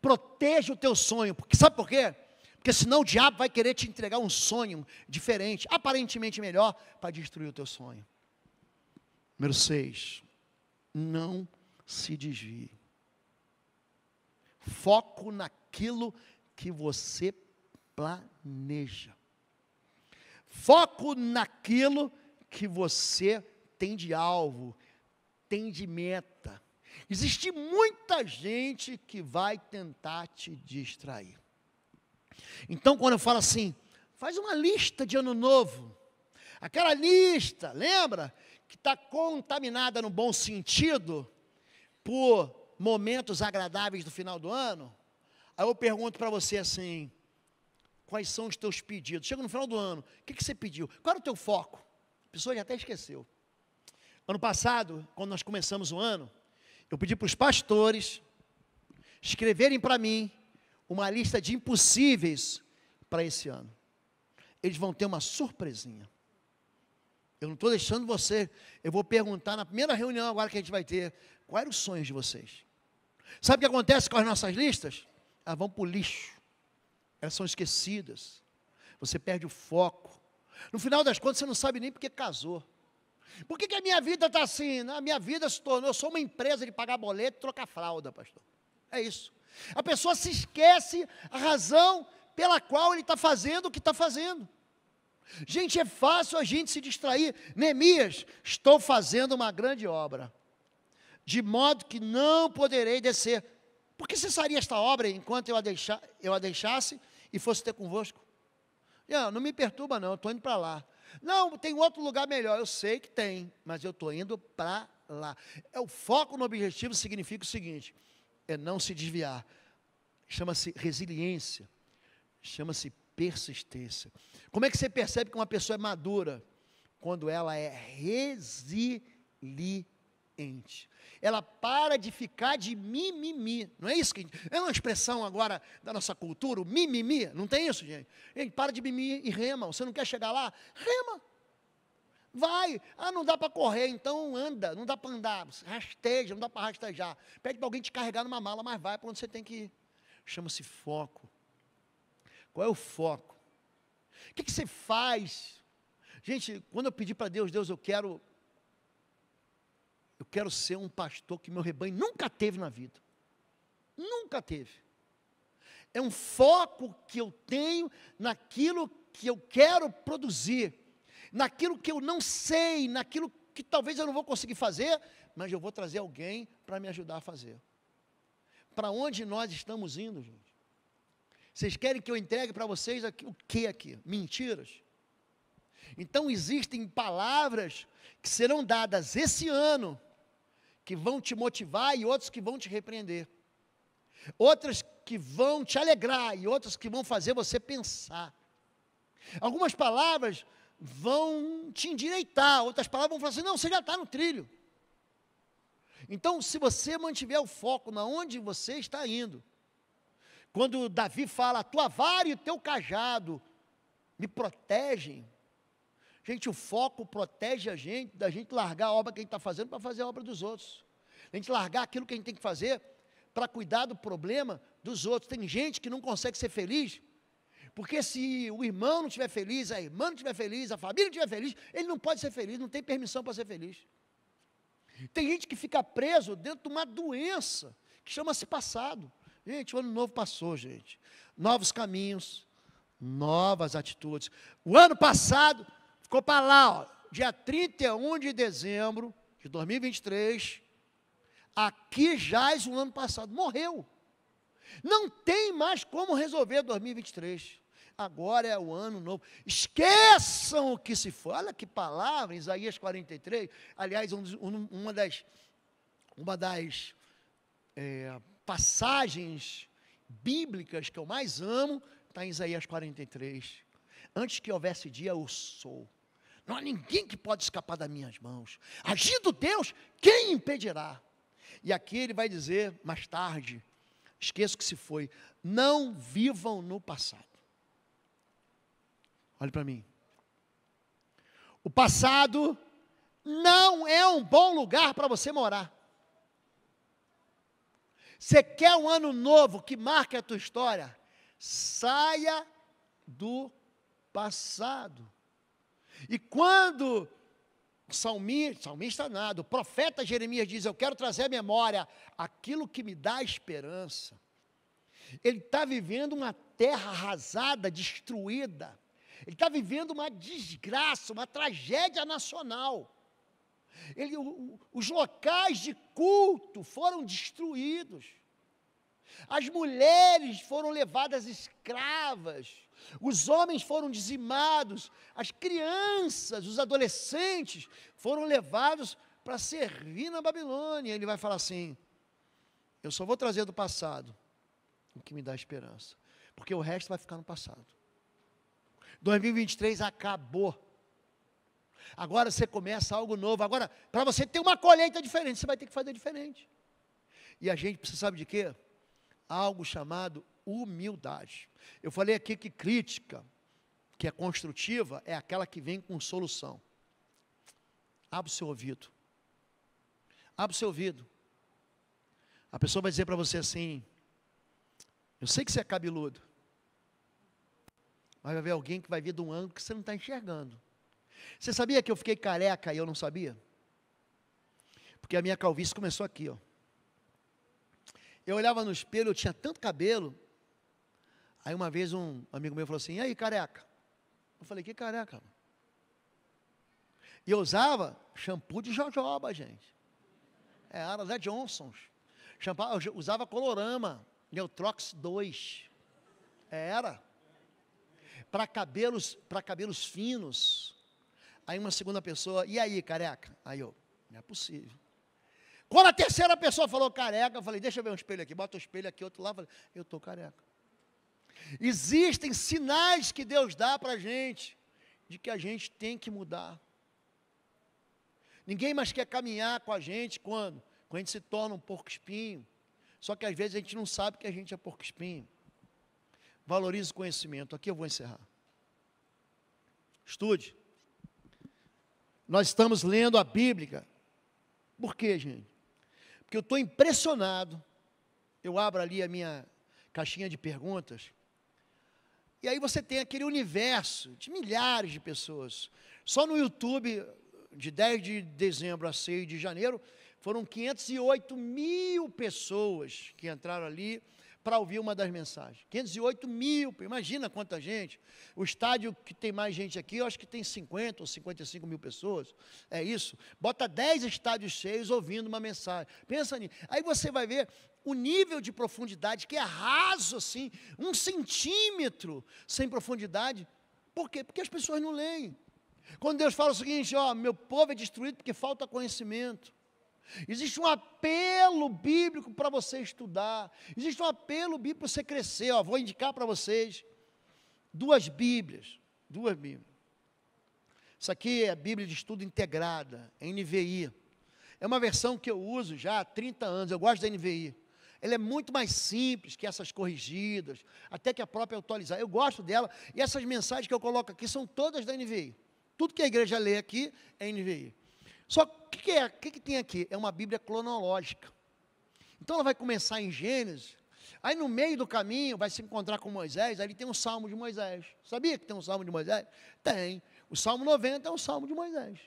Proteja o teu sonho, porque sabe por quê? Porque senão o diabo vai querer te entregar um sonho diferente, aparentemente melhor, para destruir o teu sonho. Número 6. Não se desvie. Foco naquilo que você planeja. Foco naquilo que você planeja tem de alvo, tem de meta. Existe muita gente que vai tentar te distrair. Então, quando eu falo assim, faz uma lista de ano novo. Aquela lista, lembra? Que está contaminada no bom sentido por momentos agradáveis do final do ano. Aí eu pergunto para você assim: quais são os teus pedidos? Chega no final do ano, o que, que você pediu? Qual era o teu foco? A pessoa já até esqueceu. Ano passado, quando nós começamos o ano, eu pedi para os pastores escreverem para mim uma lista de impossíveis para esse ano. Eles vão ter uma surpresinha. Eu não estou deixando você. Eu vou perguntar na primeira reunião agora que a gente vai ter: quais eram os sonhos de vocês? Sabe o que acontece com as nossas listas? Elas vão para o lixo. Elas são esquecidas. Você perde o foco. No final das contas, você não sabe nem porque casou. Por que, que a minha vida está assim? A minha vida se tornou, eu sou uma empresa de pagar boleto e trocar fralda, pastor. É isso. A pessoa se esquece a razão pela qual ele está fazendo o que está fazendo. Gente, é fácil a gente se distrair. Neemias, estou fazendo uma grande obra, de modo que não poderei descer. Por que cessaria esta obra enquanto eu a, eu a deixasse e fosse ter convosco? Não, não me perturba, não, eu estou indo para lá. Não, tem outro lugar melhor. Eu sei que tem, mas eu estou indo para lá. É, o foco no objetivo significa o seguinte: é não se desviar. Chama-se resiliência. Chama-se persistência. Como é que você percebe que uma pessoa é madura? Quando ela é resiliente ente. Ela para de ficar de mimimi. Não é isso que gente, é uma expressão agora da nossa cultura, o mimimi. Não tem isso, gente? Gente, para de mimimi e rema. Você não quer chegar lá? Rema. Vai. Ah, não dá para correr, então anda. Não dá para andar. Rasteja, não dá para rastejar. Pede para alguém te carregar numa mala, mas vai para onde você tem que ir. Chama-se foco. Qual é o foco? O que, que você faz? Gente, quando eu pedi para Deus, Deus, eu quero quero ser um pastor que meu rebanho nunca teve na vida. Nunca teve. É um foco que eu tenho naquilo que eu quero produzir, naquilo que eu não sei, naquilo que talvez eu não vou conseguir fazer, mas eu vou trazer alguém para me ajudar a fazer. Para onde nós estamos indo, gente? Vocês querem que eu entregue para vocês aqui, o que aqui? Mentiras. Então existem palavras que serão dadas esse ano que vão te motivar e outros que vão te repreender. Outras que vão te alegrar e outras que vão fazer você pensar. Algumas palavras vão te endireitar, outras palavras vão falar assim: não, você já está no trilho. Então, se você mantiver o foco na onde você está indo, quando Davi fala, a tua vara e o teu cajado me protegem, Gente, o foco protege a gente da gente largar a obra que a gente está fazendo para fazer a obra dos outros. A gente largar aquilo que a gente tem que fazer para cuidar do problema dos outros. Tem gente que não consegue ser feliz, porque se o irmão não estiver feliz, a irmã não estiver feliz, a família não estiver feliz, ele não pode ser feliz, não tem permissão para ser feliz. Tem gente que fica preso dentro de uma doença que chama-se passado. Gente, o ano novo passou, gente. Novos caminhos, novas atitudes. O ano passado Ficou para lá, ó, dia 31 de dezembro de 2023. Aqui jaz o ano passado. Morreu. Não tem mais como resolver 2023. Agora é o ano novo. Esqueçam o que se foi. Olha que palavra, Isaías 43. Aliás, um, um, uma das, uma das é, passagens bíblicas que eu mais amo está em Isaías 43. Antes que houvesse dia, eu sou. Não há ninguém que pode escapar das minhas mãos. Agindo Deus, quem impedirá? E aqui ele vai dizer mais tarde, esqueço que se foi, não vivam no passado. Olhe para mim. O passado não é um bom lugar para você morar. Você quer um ano novo que marque a tua história? Saia do passado. E quando salmista, salmista nada, o profeta Jeremias diz: Eu quero trazer à memória aquilo que me dá esperança. Ele está vivendo uma terra arrasada, destruída. Ele está vivendo uma desgraça, uma tragédia nacional. Ele, o, os locais de culto foram destruídos. As mulheres foram levadas escravas. Os homens foram dizimados, as crianças, os adolescentes foram levados para servir na Babilônia. Ele vai falar assim: eu só vou trazer do passado o que me dá esperança, porque o resto vai ficar no passado. 2023 acabou. Agora você começa algo novo. Agora, para você ter uma colheita diferente, você vai ter que fazer diferente. E a gente precisa, sabe de quê? Algo chamado humildade. Eu falei aqui que crítica, que é construtiva, é aquela que vem com solução. Abre o seu ouvido. Abre o seu ouvido. A pessoa vai dizer para você assim: Eu sei que você é cabeludo, mas vai haver alguém que vai vir de um ângulo que você não está enxergando. Você sabia que eu fiquei careca e eu não sabia? Porque a minha calvície começou aqui, ó. Eu olhava no espelho, eu tinha tanto cabelo Aí uma vez um amigo meu falou assim: e aí, careca? Eu falei: que careca? E eu usava shampoo de jojoba, gente. É, era Zé Johnson's. Shampoo, eu usava colorama, Neutrox 2. É, era. Para cabelos, para cabelos finos. Aí uma segunda pessoa, e aí, careca? Aí eu, não é possível. Quando a terceira pessoa falou careca, eu falei, deixa eu ver um espelho aqui, bota o um espelho aqui, outro lá, eu falei, eu tô careca. Existem sinais que Deus dá para a gente de que a gente tem que mudar. Ninguém mais quer caminhar com a gente quando? Quando a gente se torna um porco espinho. Só que às vezes a gente não sabe que a gente é porco espinho. Valorize o conhecimento. Aqui eu vou encerrar. Estude. Nós estamos lendo a Bíblia. Por quê, gente? Porque eu estou impressionado. Eu abro ali a minha caixinha de perguntas. E aí você tem aquele universo de milhares de pessoas. Só no YouTube, de 10 de dezembro a 6 de janeiro, foram 508 mil pessoas que entraram ali para ouvir uma das mensagens. 508 mil, imagina quanta gente. O estádio que tem mais gente aqui, eu acho que tem 50 ou 55 mil pessoas. É isso. Bota 10 estádios cheios ouvindo uma mensagem. Pensa nisso. Aí você vai ver o nível de profundidade, que é raso assim, um centímetro sem profundidade. Por quê? Porque as pessoas não leem. Quando Deus fala o seguinte, ó, meu povo é destruído porque falta conhecimento. Existe um apelo bíblico para você estudar. Existe um apelo bíblico para você crescer. Ó, vou indicar para vocês duas Bíblias. Duas Bíblias. Isso aqui é a Bíblia de Estudo Integrada, NVI. É uma versão que eu uso já há 30 anos. Eu gosto da NVI. Ela é muito mais simples que essas corrigidas, até que a própria atualizar. Eu gosto dela e essas mensagens que eu coloco aqui são todas da NVI. Tudo que a igreja lê aqui é NVI. Só que o que, é, o que, que tem aqui? É uma Bíblia cronológica. Então ela vai começar em Gênesis, aí no meio do caminho vai se encontrar com Moisés, aí tem um salmo de Moisés. Sabia que tem um salmo de Moisés? Tem. O salmo 90 é um salmo de Moisés.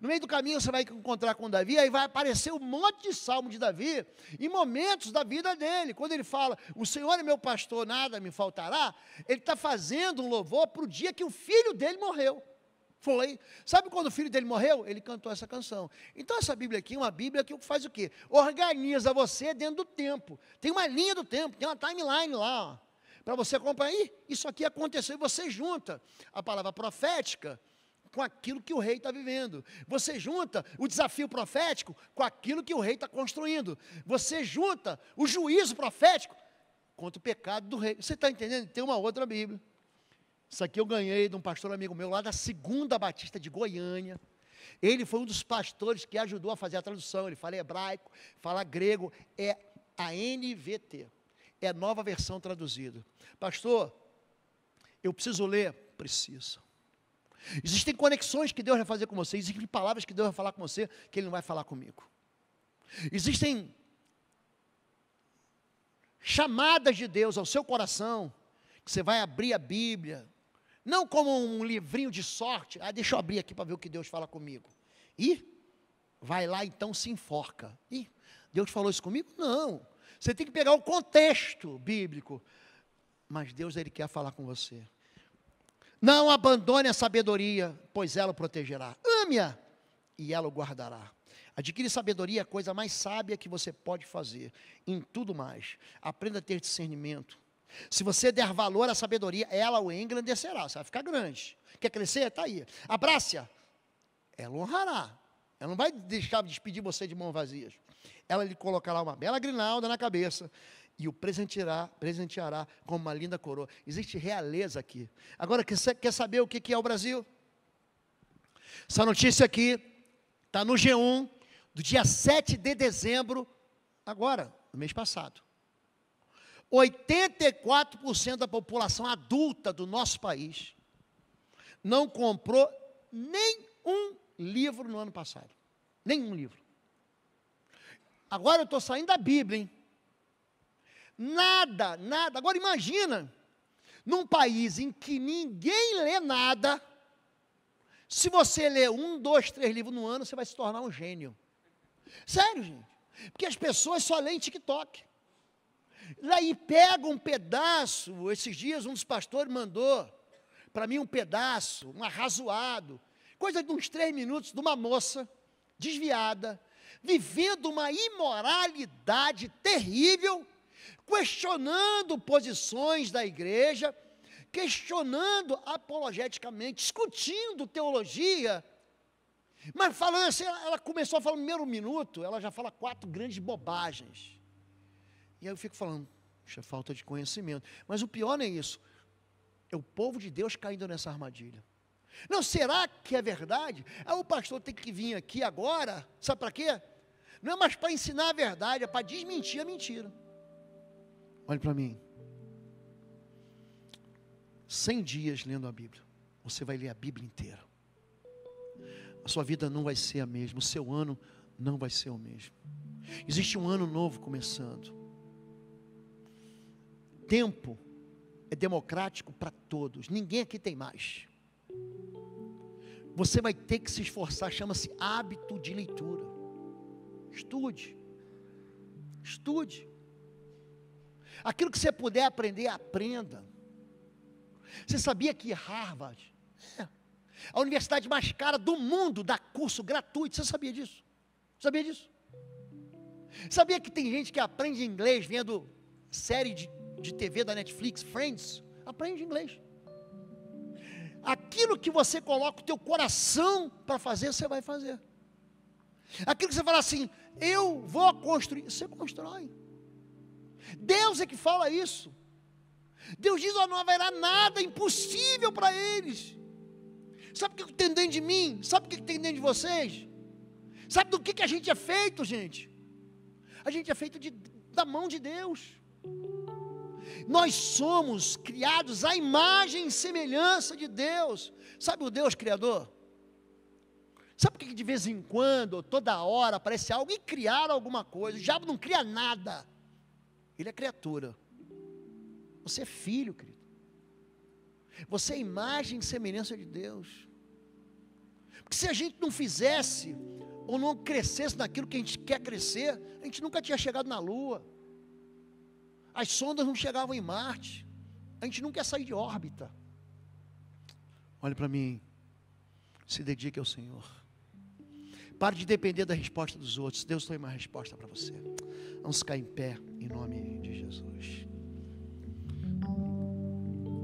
No meio do caminho você vai encontrar com Davi, aí vai aparecer um monte de salmos de Davi, em momentos da vida dele. Quando ele fala, o Senhor é meu pastor, nada me faltará, ele está fazendo um louvor para o dia que o filho dele morreu. Foi. Sabe quando o filho dele morreu? Ele cantou essa canção. Então, essa Bíblia aqui é uma Bíblia que faz o quê? Organiza você dentro do tempo. Tem uma linha do tempo, tem uma timeline lá, para você acompanhar. Isso aqui aconteceu e você junta a palavra profética com aquilo que o rei está vivendo. Você junta o desafio profético com aquilo que o rei está construindo. Você junta o juízo profético contra o pecado do rei. Você está entendendo? Tem uma outra Bíblia. Isso aqui eu ganhei de um pastor amigo meu lá da Segunda Batista de Goiânia. Ele foi um dos pastores que ajudou a fazer a tradução. Ele fala hebraico, fala grego, é a NVT, é a nova versão traduzida. Pastor, eu preciso ler? Preciso. Existem conexões que Deus vai fazer com você, existem palavras que Deus vai falar com você que Ele não vai falar comigo. Existem chamadas de Deus ao seu coração, que você vai abrir a Bíblia, não como um livrinho de sorte, ah, deixa eu abrir aqui para ver o que Deus fala comigo. E vai lá então se enforca. E Deus falou isso comigo? Não. Você tem que pegar o contexto bíblico. Mas Deus ele quer falar com você. Não abandone a sabedoria, pois ela o protegerá. Ame-a e ela o guardará. Adquire sabedoria, é a coisa mais sábia que você pode fazer. Em tudo mais, aprenda a ter discernimento. Se você der valor à sabedoria, ela o engrandecerá, você vai ficar grande. Quer crescer? Está aí. Abraça, ela honrará. Ela não vai deixar de despedir você de mãos vazias. Ela lhe colocará uma bela grinalda na cabeça e o presenteará, presenteará com uma linda coroa. Existe realeza aqui. Agora, quer saber o que é o Brasil? Essa notícia aqui está no G1, do dia 7 de dezembro, agora, no mês passado. 84% da população adulta do nosso país não comprou nenhum livro no ano passado. Nenhum livro. Agora eu estou saindo da Bíblia, hein? Nada, nada. Agora imagina, num país em que ninguém lê nada, se você ler um, dois, três livros no ano, você vai se tornar um gênio. Sério, gente. Porque as pessoas só leem TikTok. Daí pega um pedaço, esses dias um dos pastores mandou para mim um pedaço, um arrazoado, coisa de uns três minutos, de uma moça desviada, vivendo uma imoralidade terrível, questionando posições da igreja, questionando apologeticamente, discutindo teologia. Mas falando assim, ela começou a falar no primeiro minuto, ela já fala quatro grandes bobagens. E aí eu fico falando, puxa, é falta de conhecimento. Mas o pior não é isso. É o povo de Deus caindo nessa armadilha. Não, será que é verdade? Aí ah, o pastor tem que vir aqui agora, sabe para quê? Não é mais para ensinar a verdade, é para desmentir a mentira. Olhe para mim. 100 dias lendo a Bíblia. Você vai ler a Bíblia inteira. A sua vida não vai ser a mesma. O seu ano não vai ser o mesmo. Existe um ano novo começando. Tempo é democrático para todos. Ninguém aqui tem mais. Você vai ter que se esforçar, chama-se hábito de leitura. Estude. Estude. Aquilo que você puder aprender, aprenda. Você sabia que Harvard é a universidade mais cara do mundo dá curso gratuito? Você sabia disso? Sabia disso? Sabia que tem gente que aprende inglês vendo série de, de TV da Netflix, Friends? Aprende inglês. Aquilo que você coloca o teu coração para fazer, você vai fazer. Aquilo que você fala assim, eu vou construir, você constrói. Deus é que fala isso. Deus diz: ó, não haverá nada impossível para eles. Sabe o que, tem dentro de mim? Sabe o que, tem dentro de vocês? Sabe do que, que a gente é feito, gente? A gente é feito de, da mão de Deus. Nós somos criados à imagem e semelhança de Deus. Sabe o Deus Criador? Sabe por que de vez em quando, toda hora, aparece algo e criar alguma coisa? O diabo não cria nada. Ele é criatura. Você é filho, querido. Você é imagem e semelhança de Deus. Porque se a gente não fizesse ou não crescesse naquilo que a gente quer crescer, a gente nunca tinha chegado na Lua. As sondas não chegavam em Marte. A gente nunca ia sair de órbita. Olhe para mim. Se dedique ao Senhor. Pare de depender da resposta dos outros. Deus tem uma resposta para você. Vamos ficar em pé em nome de Jesus.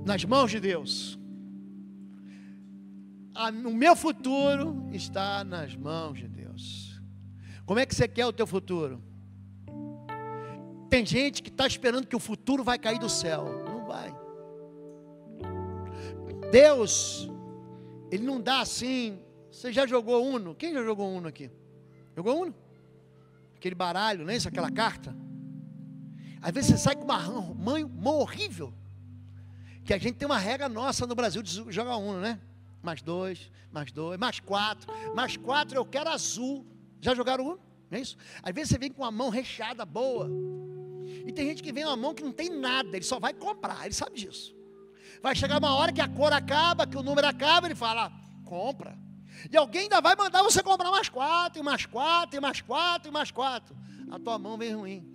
Nas mãos de Deus. O meu futuro está nas mãos de Deus. Como é que você quer o teu futuro? Tem gente que está esperando que o futuro vai cair do céu. Não vai. Deus, Ele não dá assim. Você já jogou Uno? Quem já jogou Uno aqui? Jogou Uno? aquele baralho, é isso, aquela carta. Às vezes você sai com uma mão, mão horrível. Que a gente tem uma regra nossa no Brasil de jogar um, né? Mais dois, mais dois, mais quatro, mais quatro eu quero azul. Já jogaram um? Não é isso? Às vezes você vem com uma mão recheada, boa. E tem gente que vem com uma mão que não tem nada, ele só vai comprar, ele sabe disso. Vai chegar uma hora que a cor acaba, que o número acaba, ele fala, ah, compra. E alguém ainda vai mandar você comprar mais quatro, e mais quatro, e mais quatro, e mais quatro. A tua mão vem ruim.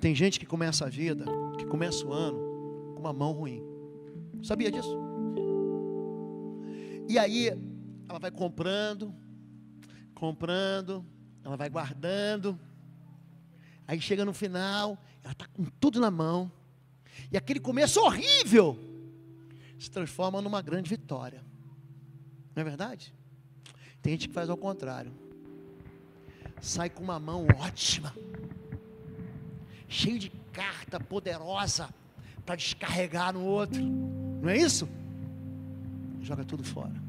Tem gente que começa a vida, que começa o ano, com uma mão ruim. Sabia disso? E aí, ela vai comprando, comprando, ela vai guardando. Aí chega no final, ela está com tudo na mão. E aquele começo horrível se transforma numa grande vitória. Não é verdade? Tem gente que faz ao contrário. Sai com uma mão ótima, cheio de carta poderosa para descarregar no outro. Não é isso? Joga tudo fora.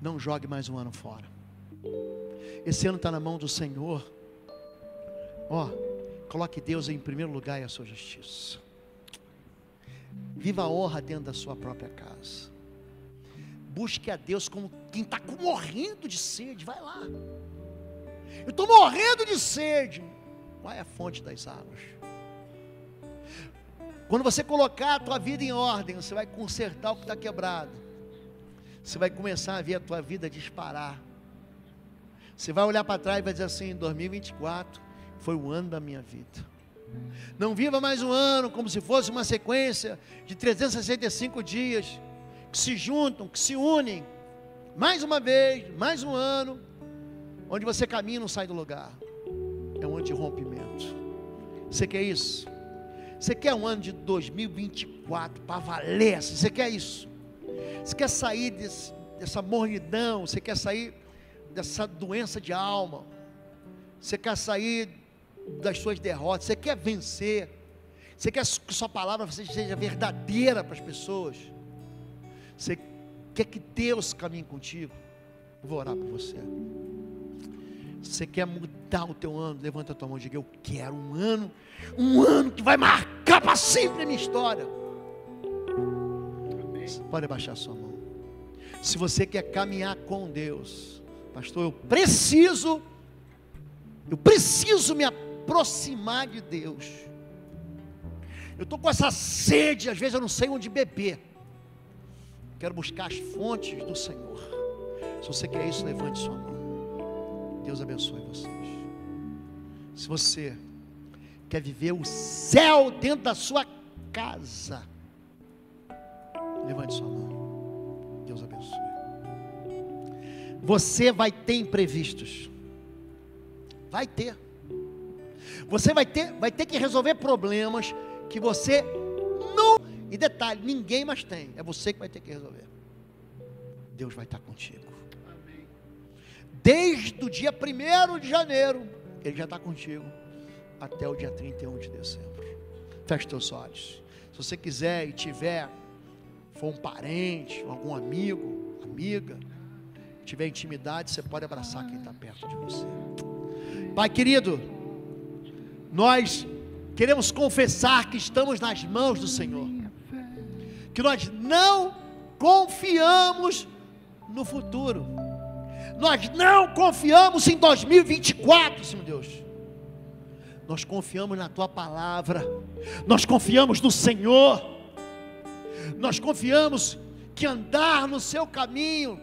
Não jogue mais um ano fora. Esse ano está na mão do Senhor. Ó, coloque Deus em primeiro lugar e a sua justiça. Viva a honra dentro da sua própria casa busque a Deus como quem está morrendo de sede, vai lá. Eu estou morrendo de sede. Vai à é fonte das águas. Quando você colocar a tua vida em ordem, você vai consertar o que está quebrado. Você vai começar a ver a tua vida disparar. Você vai olhar para trás e vai dizer assim: 2024 foi o ano da minha vida. Não viva mais um ano como se fosse uma sequência de 365 dias que se juntam, que se unem, mais uma vez, mais um ano, onde você caminha e não sai do lugar. É um ano de rompimento. Você quer isso? Você quer um ano de 2024 para valer? Você quer isso? Você quer sair desse, dessa mornidão? Você quer sair dessa doença de alma? Você quer sair das suas derrotas? Você quer vencer? Você quer que sua palavra seja verdadeira para as pessoas? Você quer que Deus caminhe contigo? Eu vou orar por você. Você quer mudar o teu ano? Levanta a tua mão e diga: Eu quero um ano, um ano que vai marcar para sempre a minha história. Você pode abaixar a sua mão. Se você quer caminhar com Deus, pastor, eu preciso, eu preciso me aproximar de Deus. Eu estou com essa sede, às vezes eu não sei onde beber. Quero buscar as fontes do Senhor. Se você quer isso, levante sua mão. Deus abençoe vocês. Se você quer viver o céu dentro da sua casa, levante sua mão. Deus abençoe. Você vai ter imprevistos. Vai ter. Você vai ter, vai ter que resolver problemas que você não e detalhe, ninguém mais tem. É você que vai ter que resolver. Deus vai estar contigo. Desde o dia 1 de janeiro, Ele já está contigo. Até o dia 31 de dezembro. Feche teus olhos. Se você quiser e tiver, for um parente, algum amigo, amiga, tiver intimidade, você pode abraçar quem está perto de você. Pai querido, nós queremos confessar que estamos nas mãos do Senhor que nós não confiamos no futuro. Nós não confiamos em 2024, Senhor Deus. Nós confiamos na tua palavra. Nós confiamos no Senhor. Nós confiamos que andar no seu caminho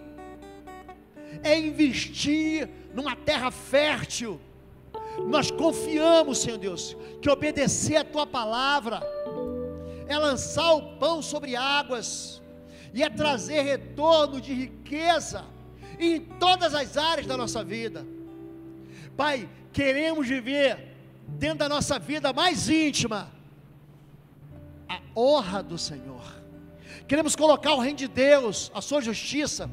é investir numa terra fértil. Nós confiamos, Senhor Deus, que obedecer a tua palavra é lançar o pão sobre águas, e é trazer retorno de riqueza em todas as áreas da nossa vida. Pai, queremos viver dentro da nossa vida mais íntima a honra do Senhor. Queremos colocar o reino de Deus, a sua justiça,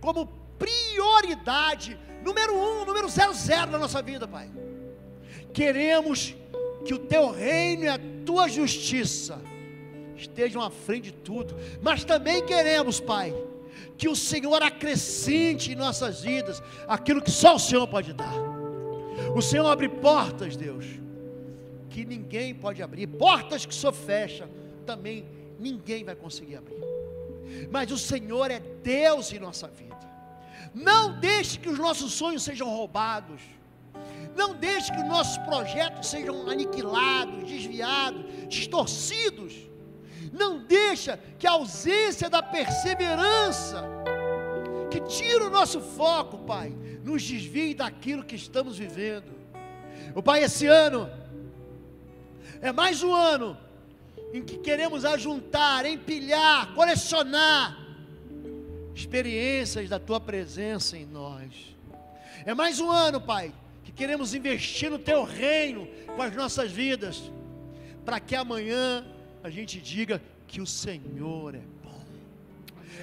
como prioridade número um, número zero zero na nossa vida, Pai. Queremos que o teu reino e a tua justiça estejam à frente de tudo, mas também queremos, Pai, que o Senhor acrescente em nossas vidas aquilo que só o Senhor pode dar. O Senhor abre portas, Deus, que ninguém pode abrir, portas que só fecha, também ninguém vai conseguir abrir. Mas o Senhor é Deus em nossa vida. Não deixe que os nossos sonhos sejam roubados. Não deixe que os nossos projetos sejam aniquilados, desviados, distorcidos não deixa que a ausência da perseverança, que tira o nosso foco, Pai, nos desvie daquilo que estamos vivendo. O Pai, esse ano é mais um ano em que queremos ajuntar, empilhar, colecionar experiências da Tua presença em nós. É mais um ano, Pai, que queremos investir no Teu reino com as nossas vidas, para que amanhã a gente diga que o Senhor é bom.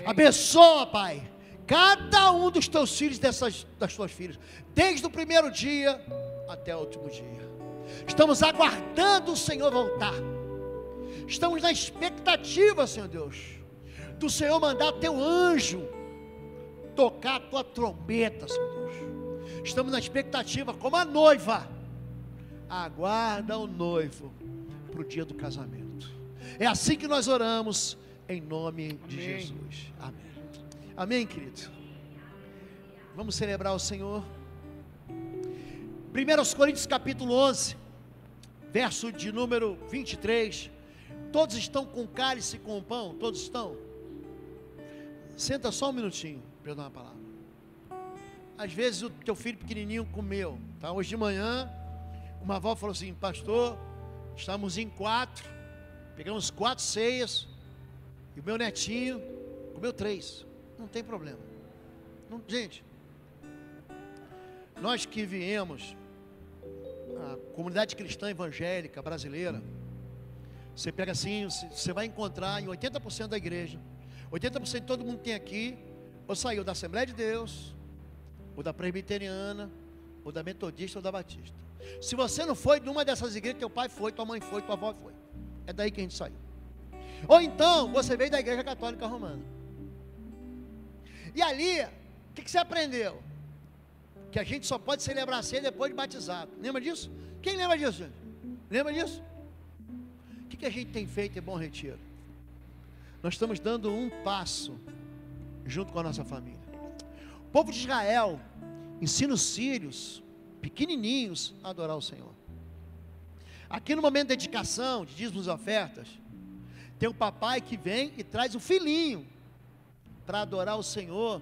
Abençoa, Pai, cada um dos teus filhos, dessas, das tuas filhas, desde o primeiro dia até o último dia. Estamos aguardando o Senhor voltar. Estamos na expectativa, Senhor Deus, do Senhor mandar teu anjo tocar a tua trombeta, Senhor Deus. Estamos na expectativa, como a noiva aguarda o noivo para o dia do casamento. É assim que nós oramos, em nome Amém. de Jesus. Amém. Amém, querido? Vamos celebrar o Senhor. 1 Coríntios capítulo 11, verso de número 23. Todos estão com cálice e com pão? Todos estão? Senta só um minutinho para eu dar uma palavra. Às vezes o teu filho pequenininho comeu. Tá? Hoje de manhã, uma avó falou assim: Pastor, estamos em quatro Pegamos quatro ceias. E o meu netinho comeu três. Não tem problema. Não, gente, nós que viemos, a comunidade cristã evangélica brasileira, você pega assim, você vai encontrar em 80% da igreja, 80% de todo mundo tem aqui, ou saiu da Assembleia de Deus, ou da Presbiteriana, ou da Metodista, ou da Batista. Se você não foi de uma dessas igrejas, teu pai foi, tua mãe foi, tua avó foi. É daí que a gente saiu. Ou então, você veio da igreja católica romana. E ali, o que, que, você aprendeu? Que a gente só pode celebrar a ceia depois de batizado. Lembra disso? Quem lembra disso? Gente? Lembra disso? O que, que a gente tem feito em Bom Retiro? Nós estamos dando um passo junto com a nossa família. O povo de Israel ensina os sírios, pequenininhos, a adorar o Senhor. Aqui no momento de dedicação, de dízimos e ofertas, tem o papai que vem e traz o filhinho para adorar o Senhor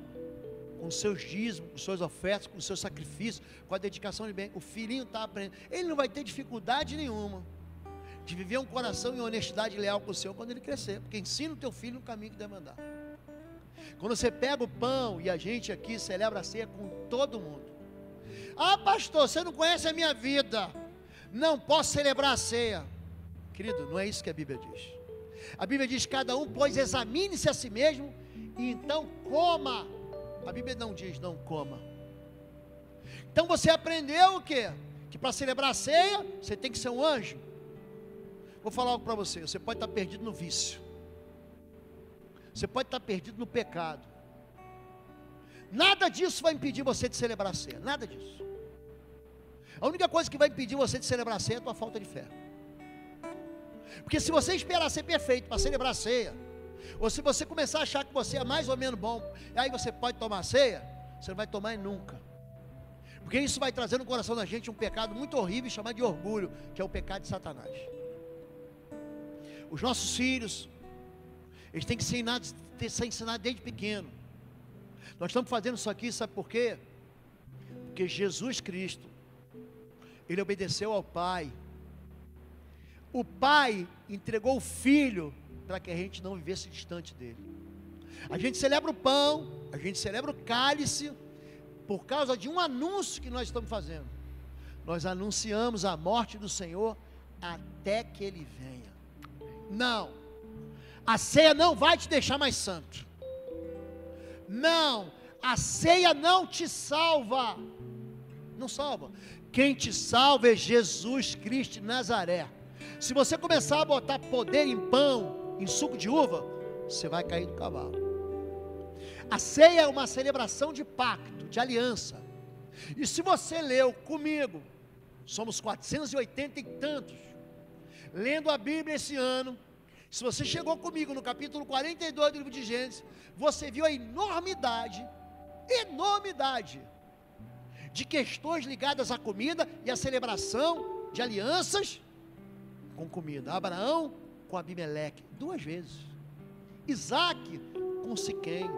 com seus dízimos, com suas ofertas, com seus sacrifícios, com a dedicação de bem. O filhinho está aprendendo. Ele não vai ter dificuldade nenhuma de viver um coração em honestidade leal com o Senhor quando ele crescer, porque ensina o teu filho no caminho que deve andar. Quando você pega o pão e a gente aqui celebra a ceia com todo mundo. Ah, pastor, você não conhece a minha vida não posso celebrar a ceia. Querido, não é isso que a Bíblia diz. A Bíblia diz: cada um, pois, examine-se a si mesmo e então coma. A Bíblia não diz não coma. Então você aprendeu o quê? Que para celebrar a ceia, você tem que ser um anjo. Vou falar algo para você: você pode estar tá perdido no vício, você pode estar tá perdido no pecado. Nada disso vai impedir você de celebrar a ceia, nada disso. A única coisa que vai impedir você de celebrar a ceia é a tua falta de fé. Porque se você esperar ser perfeito para celebrar a ceia, ou se você começar a achar que você é mais ou menos bom, aí você pode tomar ceia, você não vai tomar nunca. Porque isso vai trazer no coração da gente um pecado muito horrível chamado de orgulho, que é o pecado de Satanás. Os nossos filhos, eles têm que ser ensinados, ter, ser ensinados desde pequeno. Nós estamos fazendo isso aqui, sabe por quê? Porque Jesus Cristo ele obedeceu ao Pai. O Pai entregou o Filho para que a gente não vivesse distante dele. A gente celebra o pão, a gente celebra o cálice, por causa de um anúncio que nós estamos fazendo. Nós anunciamos a morte do Senhor até que ele venha. Não, a ceia não vai te deixar mais santo. Não, a ceia não te salva. Não salva. Quem te salva é Jesus Cristo Nazaré. Se você começar a botar poder em pão, em suco de uva, você vai cair do cavalo. A ceia é uma celebração de pacto, de aliança. E se você leu comigo, somos 480 e tantos, lendo a Bíblia esse ano, se você chegou comigo no capítulo 42 do livro de Gênesis, você viu a enormidade, enormidade de questões ligadas à comida e à celebração de alianças com comida. Abraão com Abimeleque, duas vezes. Isaac com Siquém.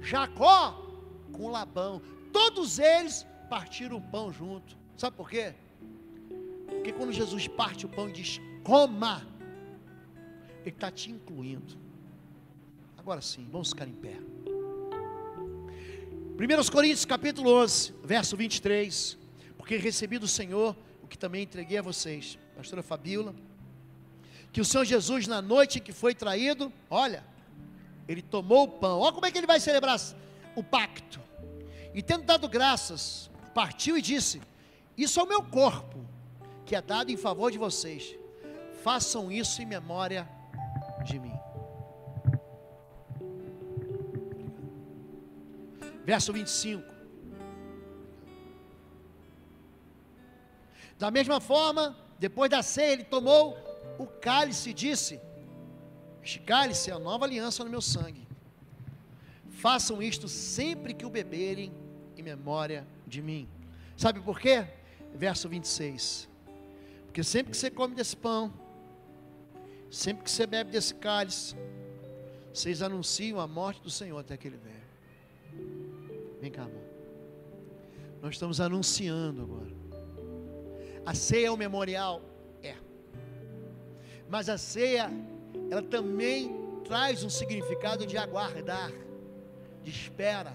Jacó com Labão. Todos eles partiram o pão junto. Sabe por quê? Porque quando Jesus parte o pão e diz: coma, Ele está te incluindo. Agora sim, vamos ficar em pé. 1 Coríntios capítulo 11, verso 23. Porque recebi do Senhor o que também entreguei a vocês, pastora Fabíola, que o Senhor Jesus, na noite em que foi traído, olha, ele tomou o pão. Olha como é que ele vai celebrar o pacto. E tendo dado graças, partiu e disse: Isso é o meu corpo, que é dado em favor de vocês. Façam isso em memória de mim. verso 25. Da mesma forma, depois da ceia, ele tomou o cálice e disse: Este cálice é a nova aliança no meu sangue. Façam isto sempre que o beberem em memória de mim. Sabe por quê? Verso 26. Porque sempre que você come desse pão, sempre que você bebe desse cálice, vocês anunciam a morte do Senhor até que ele venha. Vem cá, amor. Nós estamos anunciando agora. A ceia é o memorial? É. Mas a ceia, ela também traz um significado de aguardar, de espera.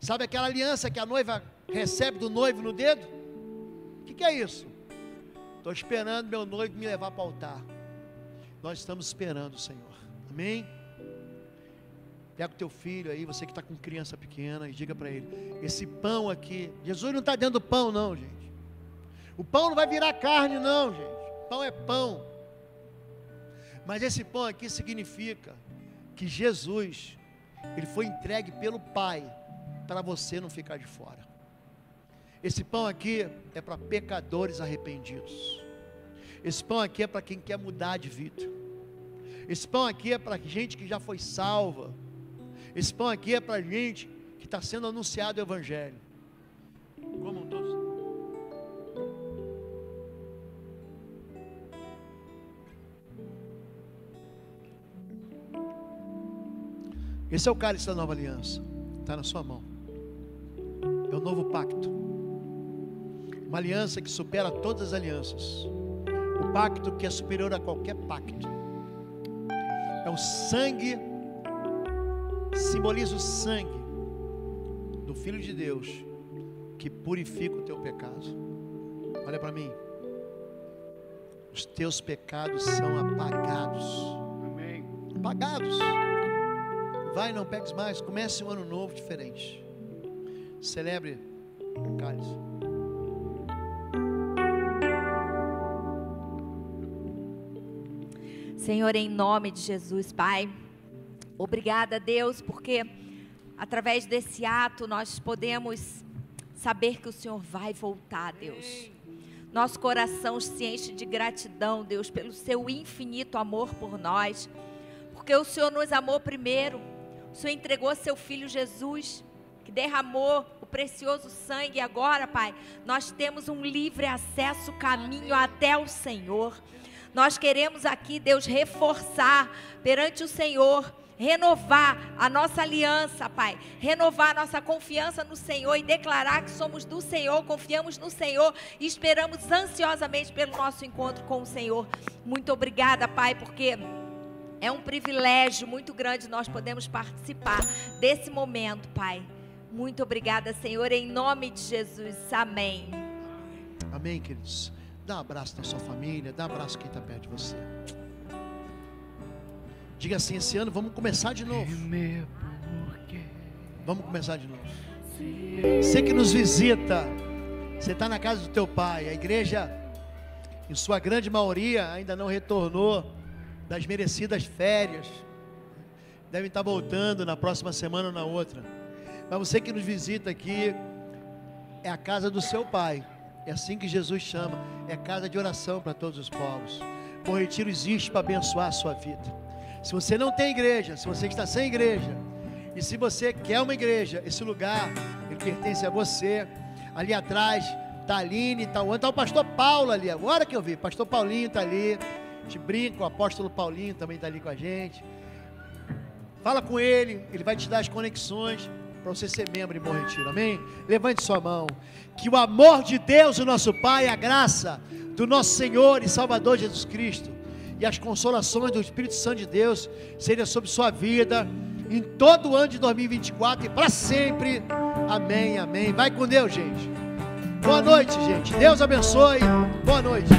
Sabe aquela aliança que a noiva recebe do noivo no dedo? O que, que é isso? Estou esperando meu noivo me levar para o altar. Nós estamos esperando o Senhor. Amém? Pega o teu filho aí, você que está com criança pequena, e diga para ele: esse pão aqui, Jesus não está dentro do pão, não, gente. O pão não vai virar carne, não, gente. Pão é pão. Mas esse pão aqui significa que Jesus, ele foi entregue pelo Pai para você não ficar de fora. Esse pão aqui é para pecadores arrependidos. Esse pão aqui é para quem quer mudar de vida. Esse pão aqui é para gente que já foi salva esse pão aqui é para gente que está sendo anunciado o Evangelho. Comam todos. Esse é o cálice da nova aliança. Está na sua mão. É o novo pacto. Uma aliança que supera todas as alianças. O pacto que é superior a qualquer pacto. É o sangue simboliza o sangue do Filho de Deus que purifica o teu pecado. Olha para mim. Os teus pecados são apagados. Amém. Apagados. Vai, não peques mais. Comece um ano novo diferente. Celebre o cálice. Senhor, em nome de Jesus, Pai. Obrigada, Deus, porque através desse ato nós podemos saber que o Senhor vai voltar, Deus. Nosso coração se enche de gratidão, Deus, pelo seu infinito amor por nós, porque o Senhor nos amou primeiro. O Senhor entregou seu filho Jesus, que derramou o precioso sangue. E agora, Pai, nós temos um livre acesso, caminho até o Senhor. Nós queremos aqui, Deus, reforçar perante o Senhor renovar a nossa aliança, Pai, renovar a nossa confiança no Senhor e declarar que somos do Senhor, confiamos no Senhor e esperamos ansiosamente pelo nosso encontro com o Senhor. Muito obrigada, Pai, porque. É um privilégio muito grande nós podemos participar desse momento, Pai. Muito obrigada, Senhor, em nome de Jesus. Amém. Amém, queridos. Dá um abraço na sua família, dá um abraço quem está perto de você. Diga assim: esse ano vamos começar de novo. Vamos começar de novo. Você que nos visita, você está na casa do teu pai, a igreja, em sua grande maioria, ainda não retornou das merecidas férias. Devem estar voltando na próxima semana ou na outra. Mas você que nos visita aqui, é a casa do seu pai. É assim que Jesus chama. É casa de oração para todos os povos. O Retiro existe para abençoar a sua vida. Se você não tem igreja, se você está sem igreja, e se você quer uma igreja, esse lugar, ele pertence a você. Ali atrás está a Aline, está o, tá o pastor Paulo ali, agora que eu vi, pastor Paulinho está ali. Te brinco, o apóstolo Paulinho também está ali com a gente. Fala com ele, ele vai te dar as conexões para você ser membro em Bom Retiro, amém? Levante sua mão. Que o amor de Deus, o nosso Pai, a graça do nosso Senhor e Salvador Jesus Cristo e as consolações do Espírito Santo de Deus sejam sobre sua vida em todo o ano de 2024 e para sempre. Amém, amém. Vai com Deus, gente. Boa noite, gente. Deus abençoe. Boa noite.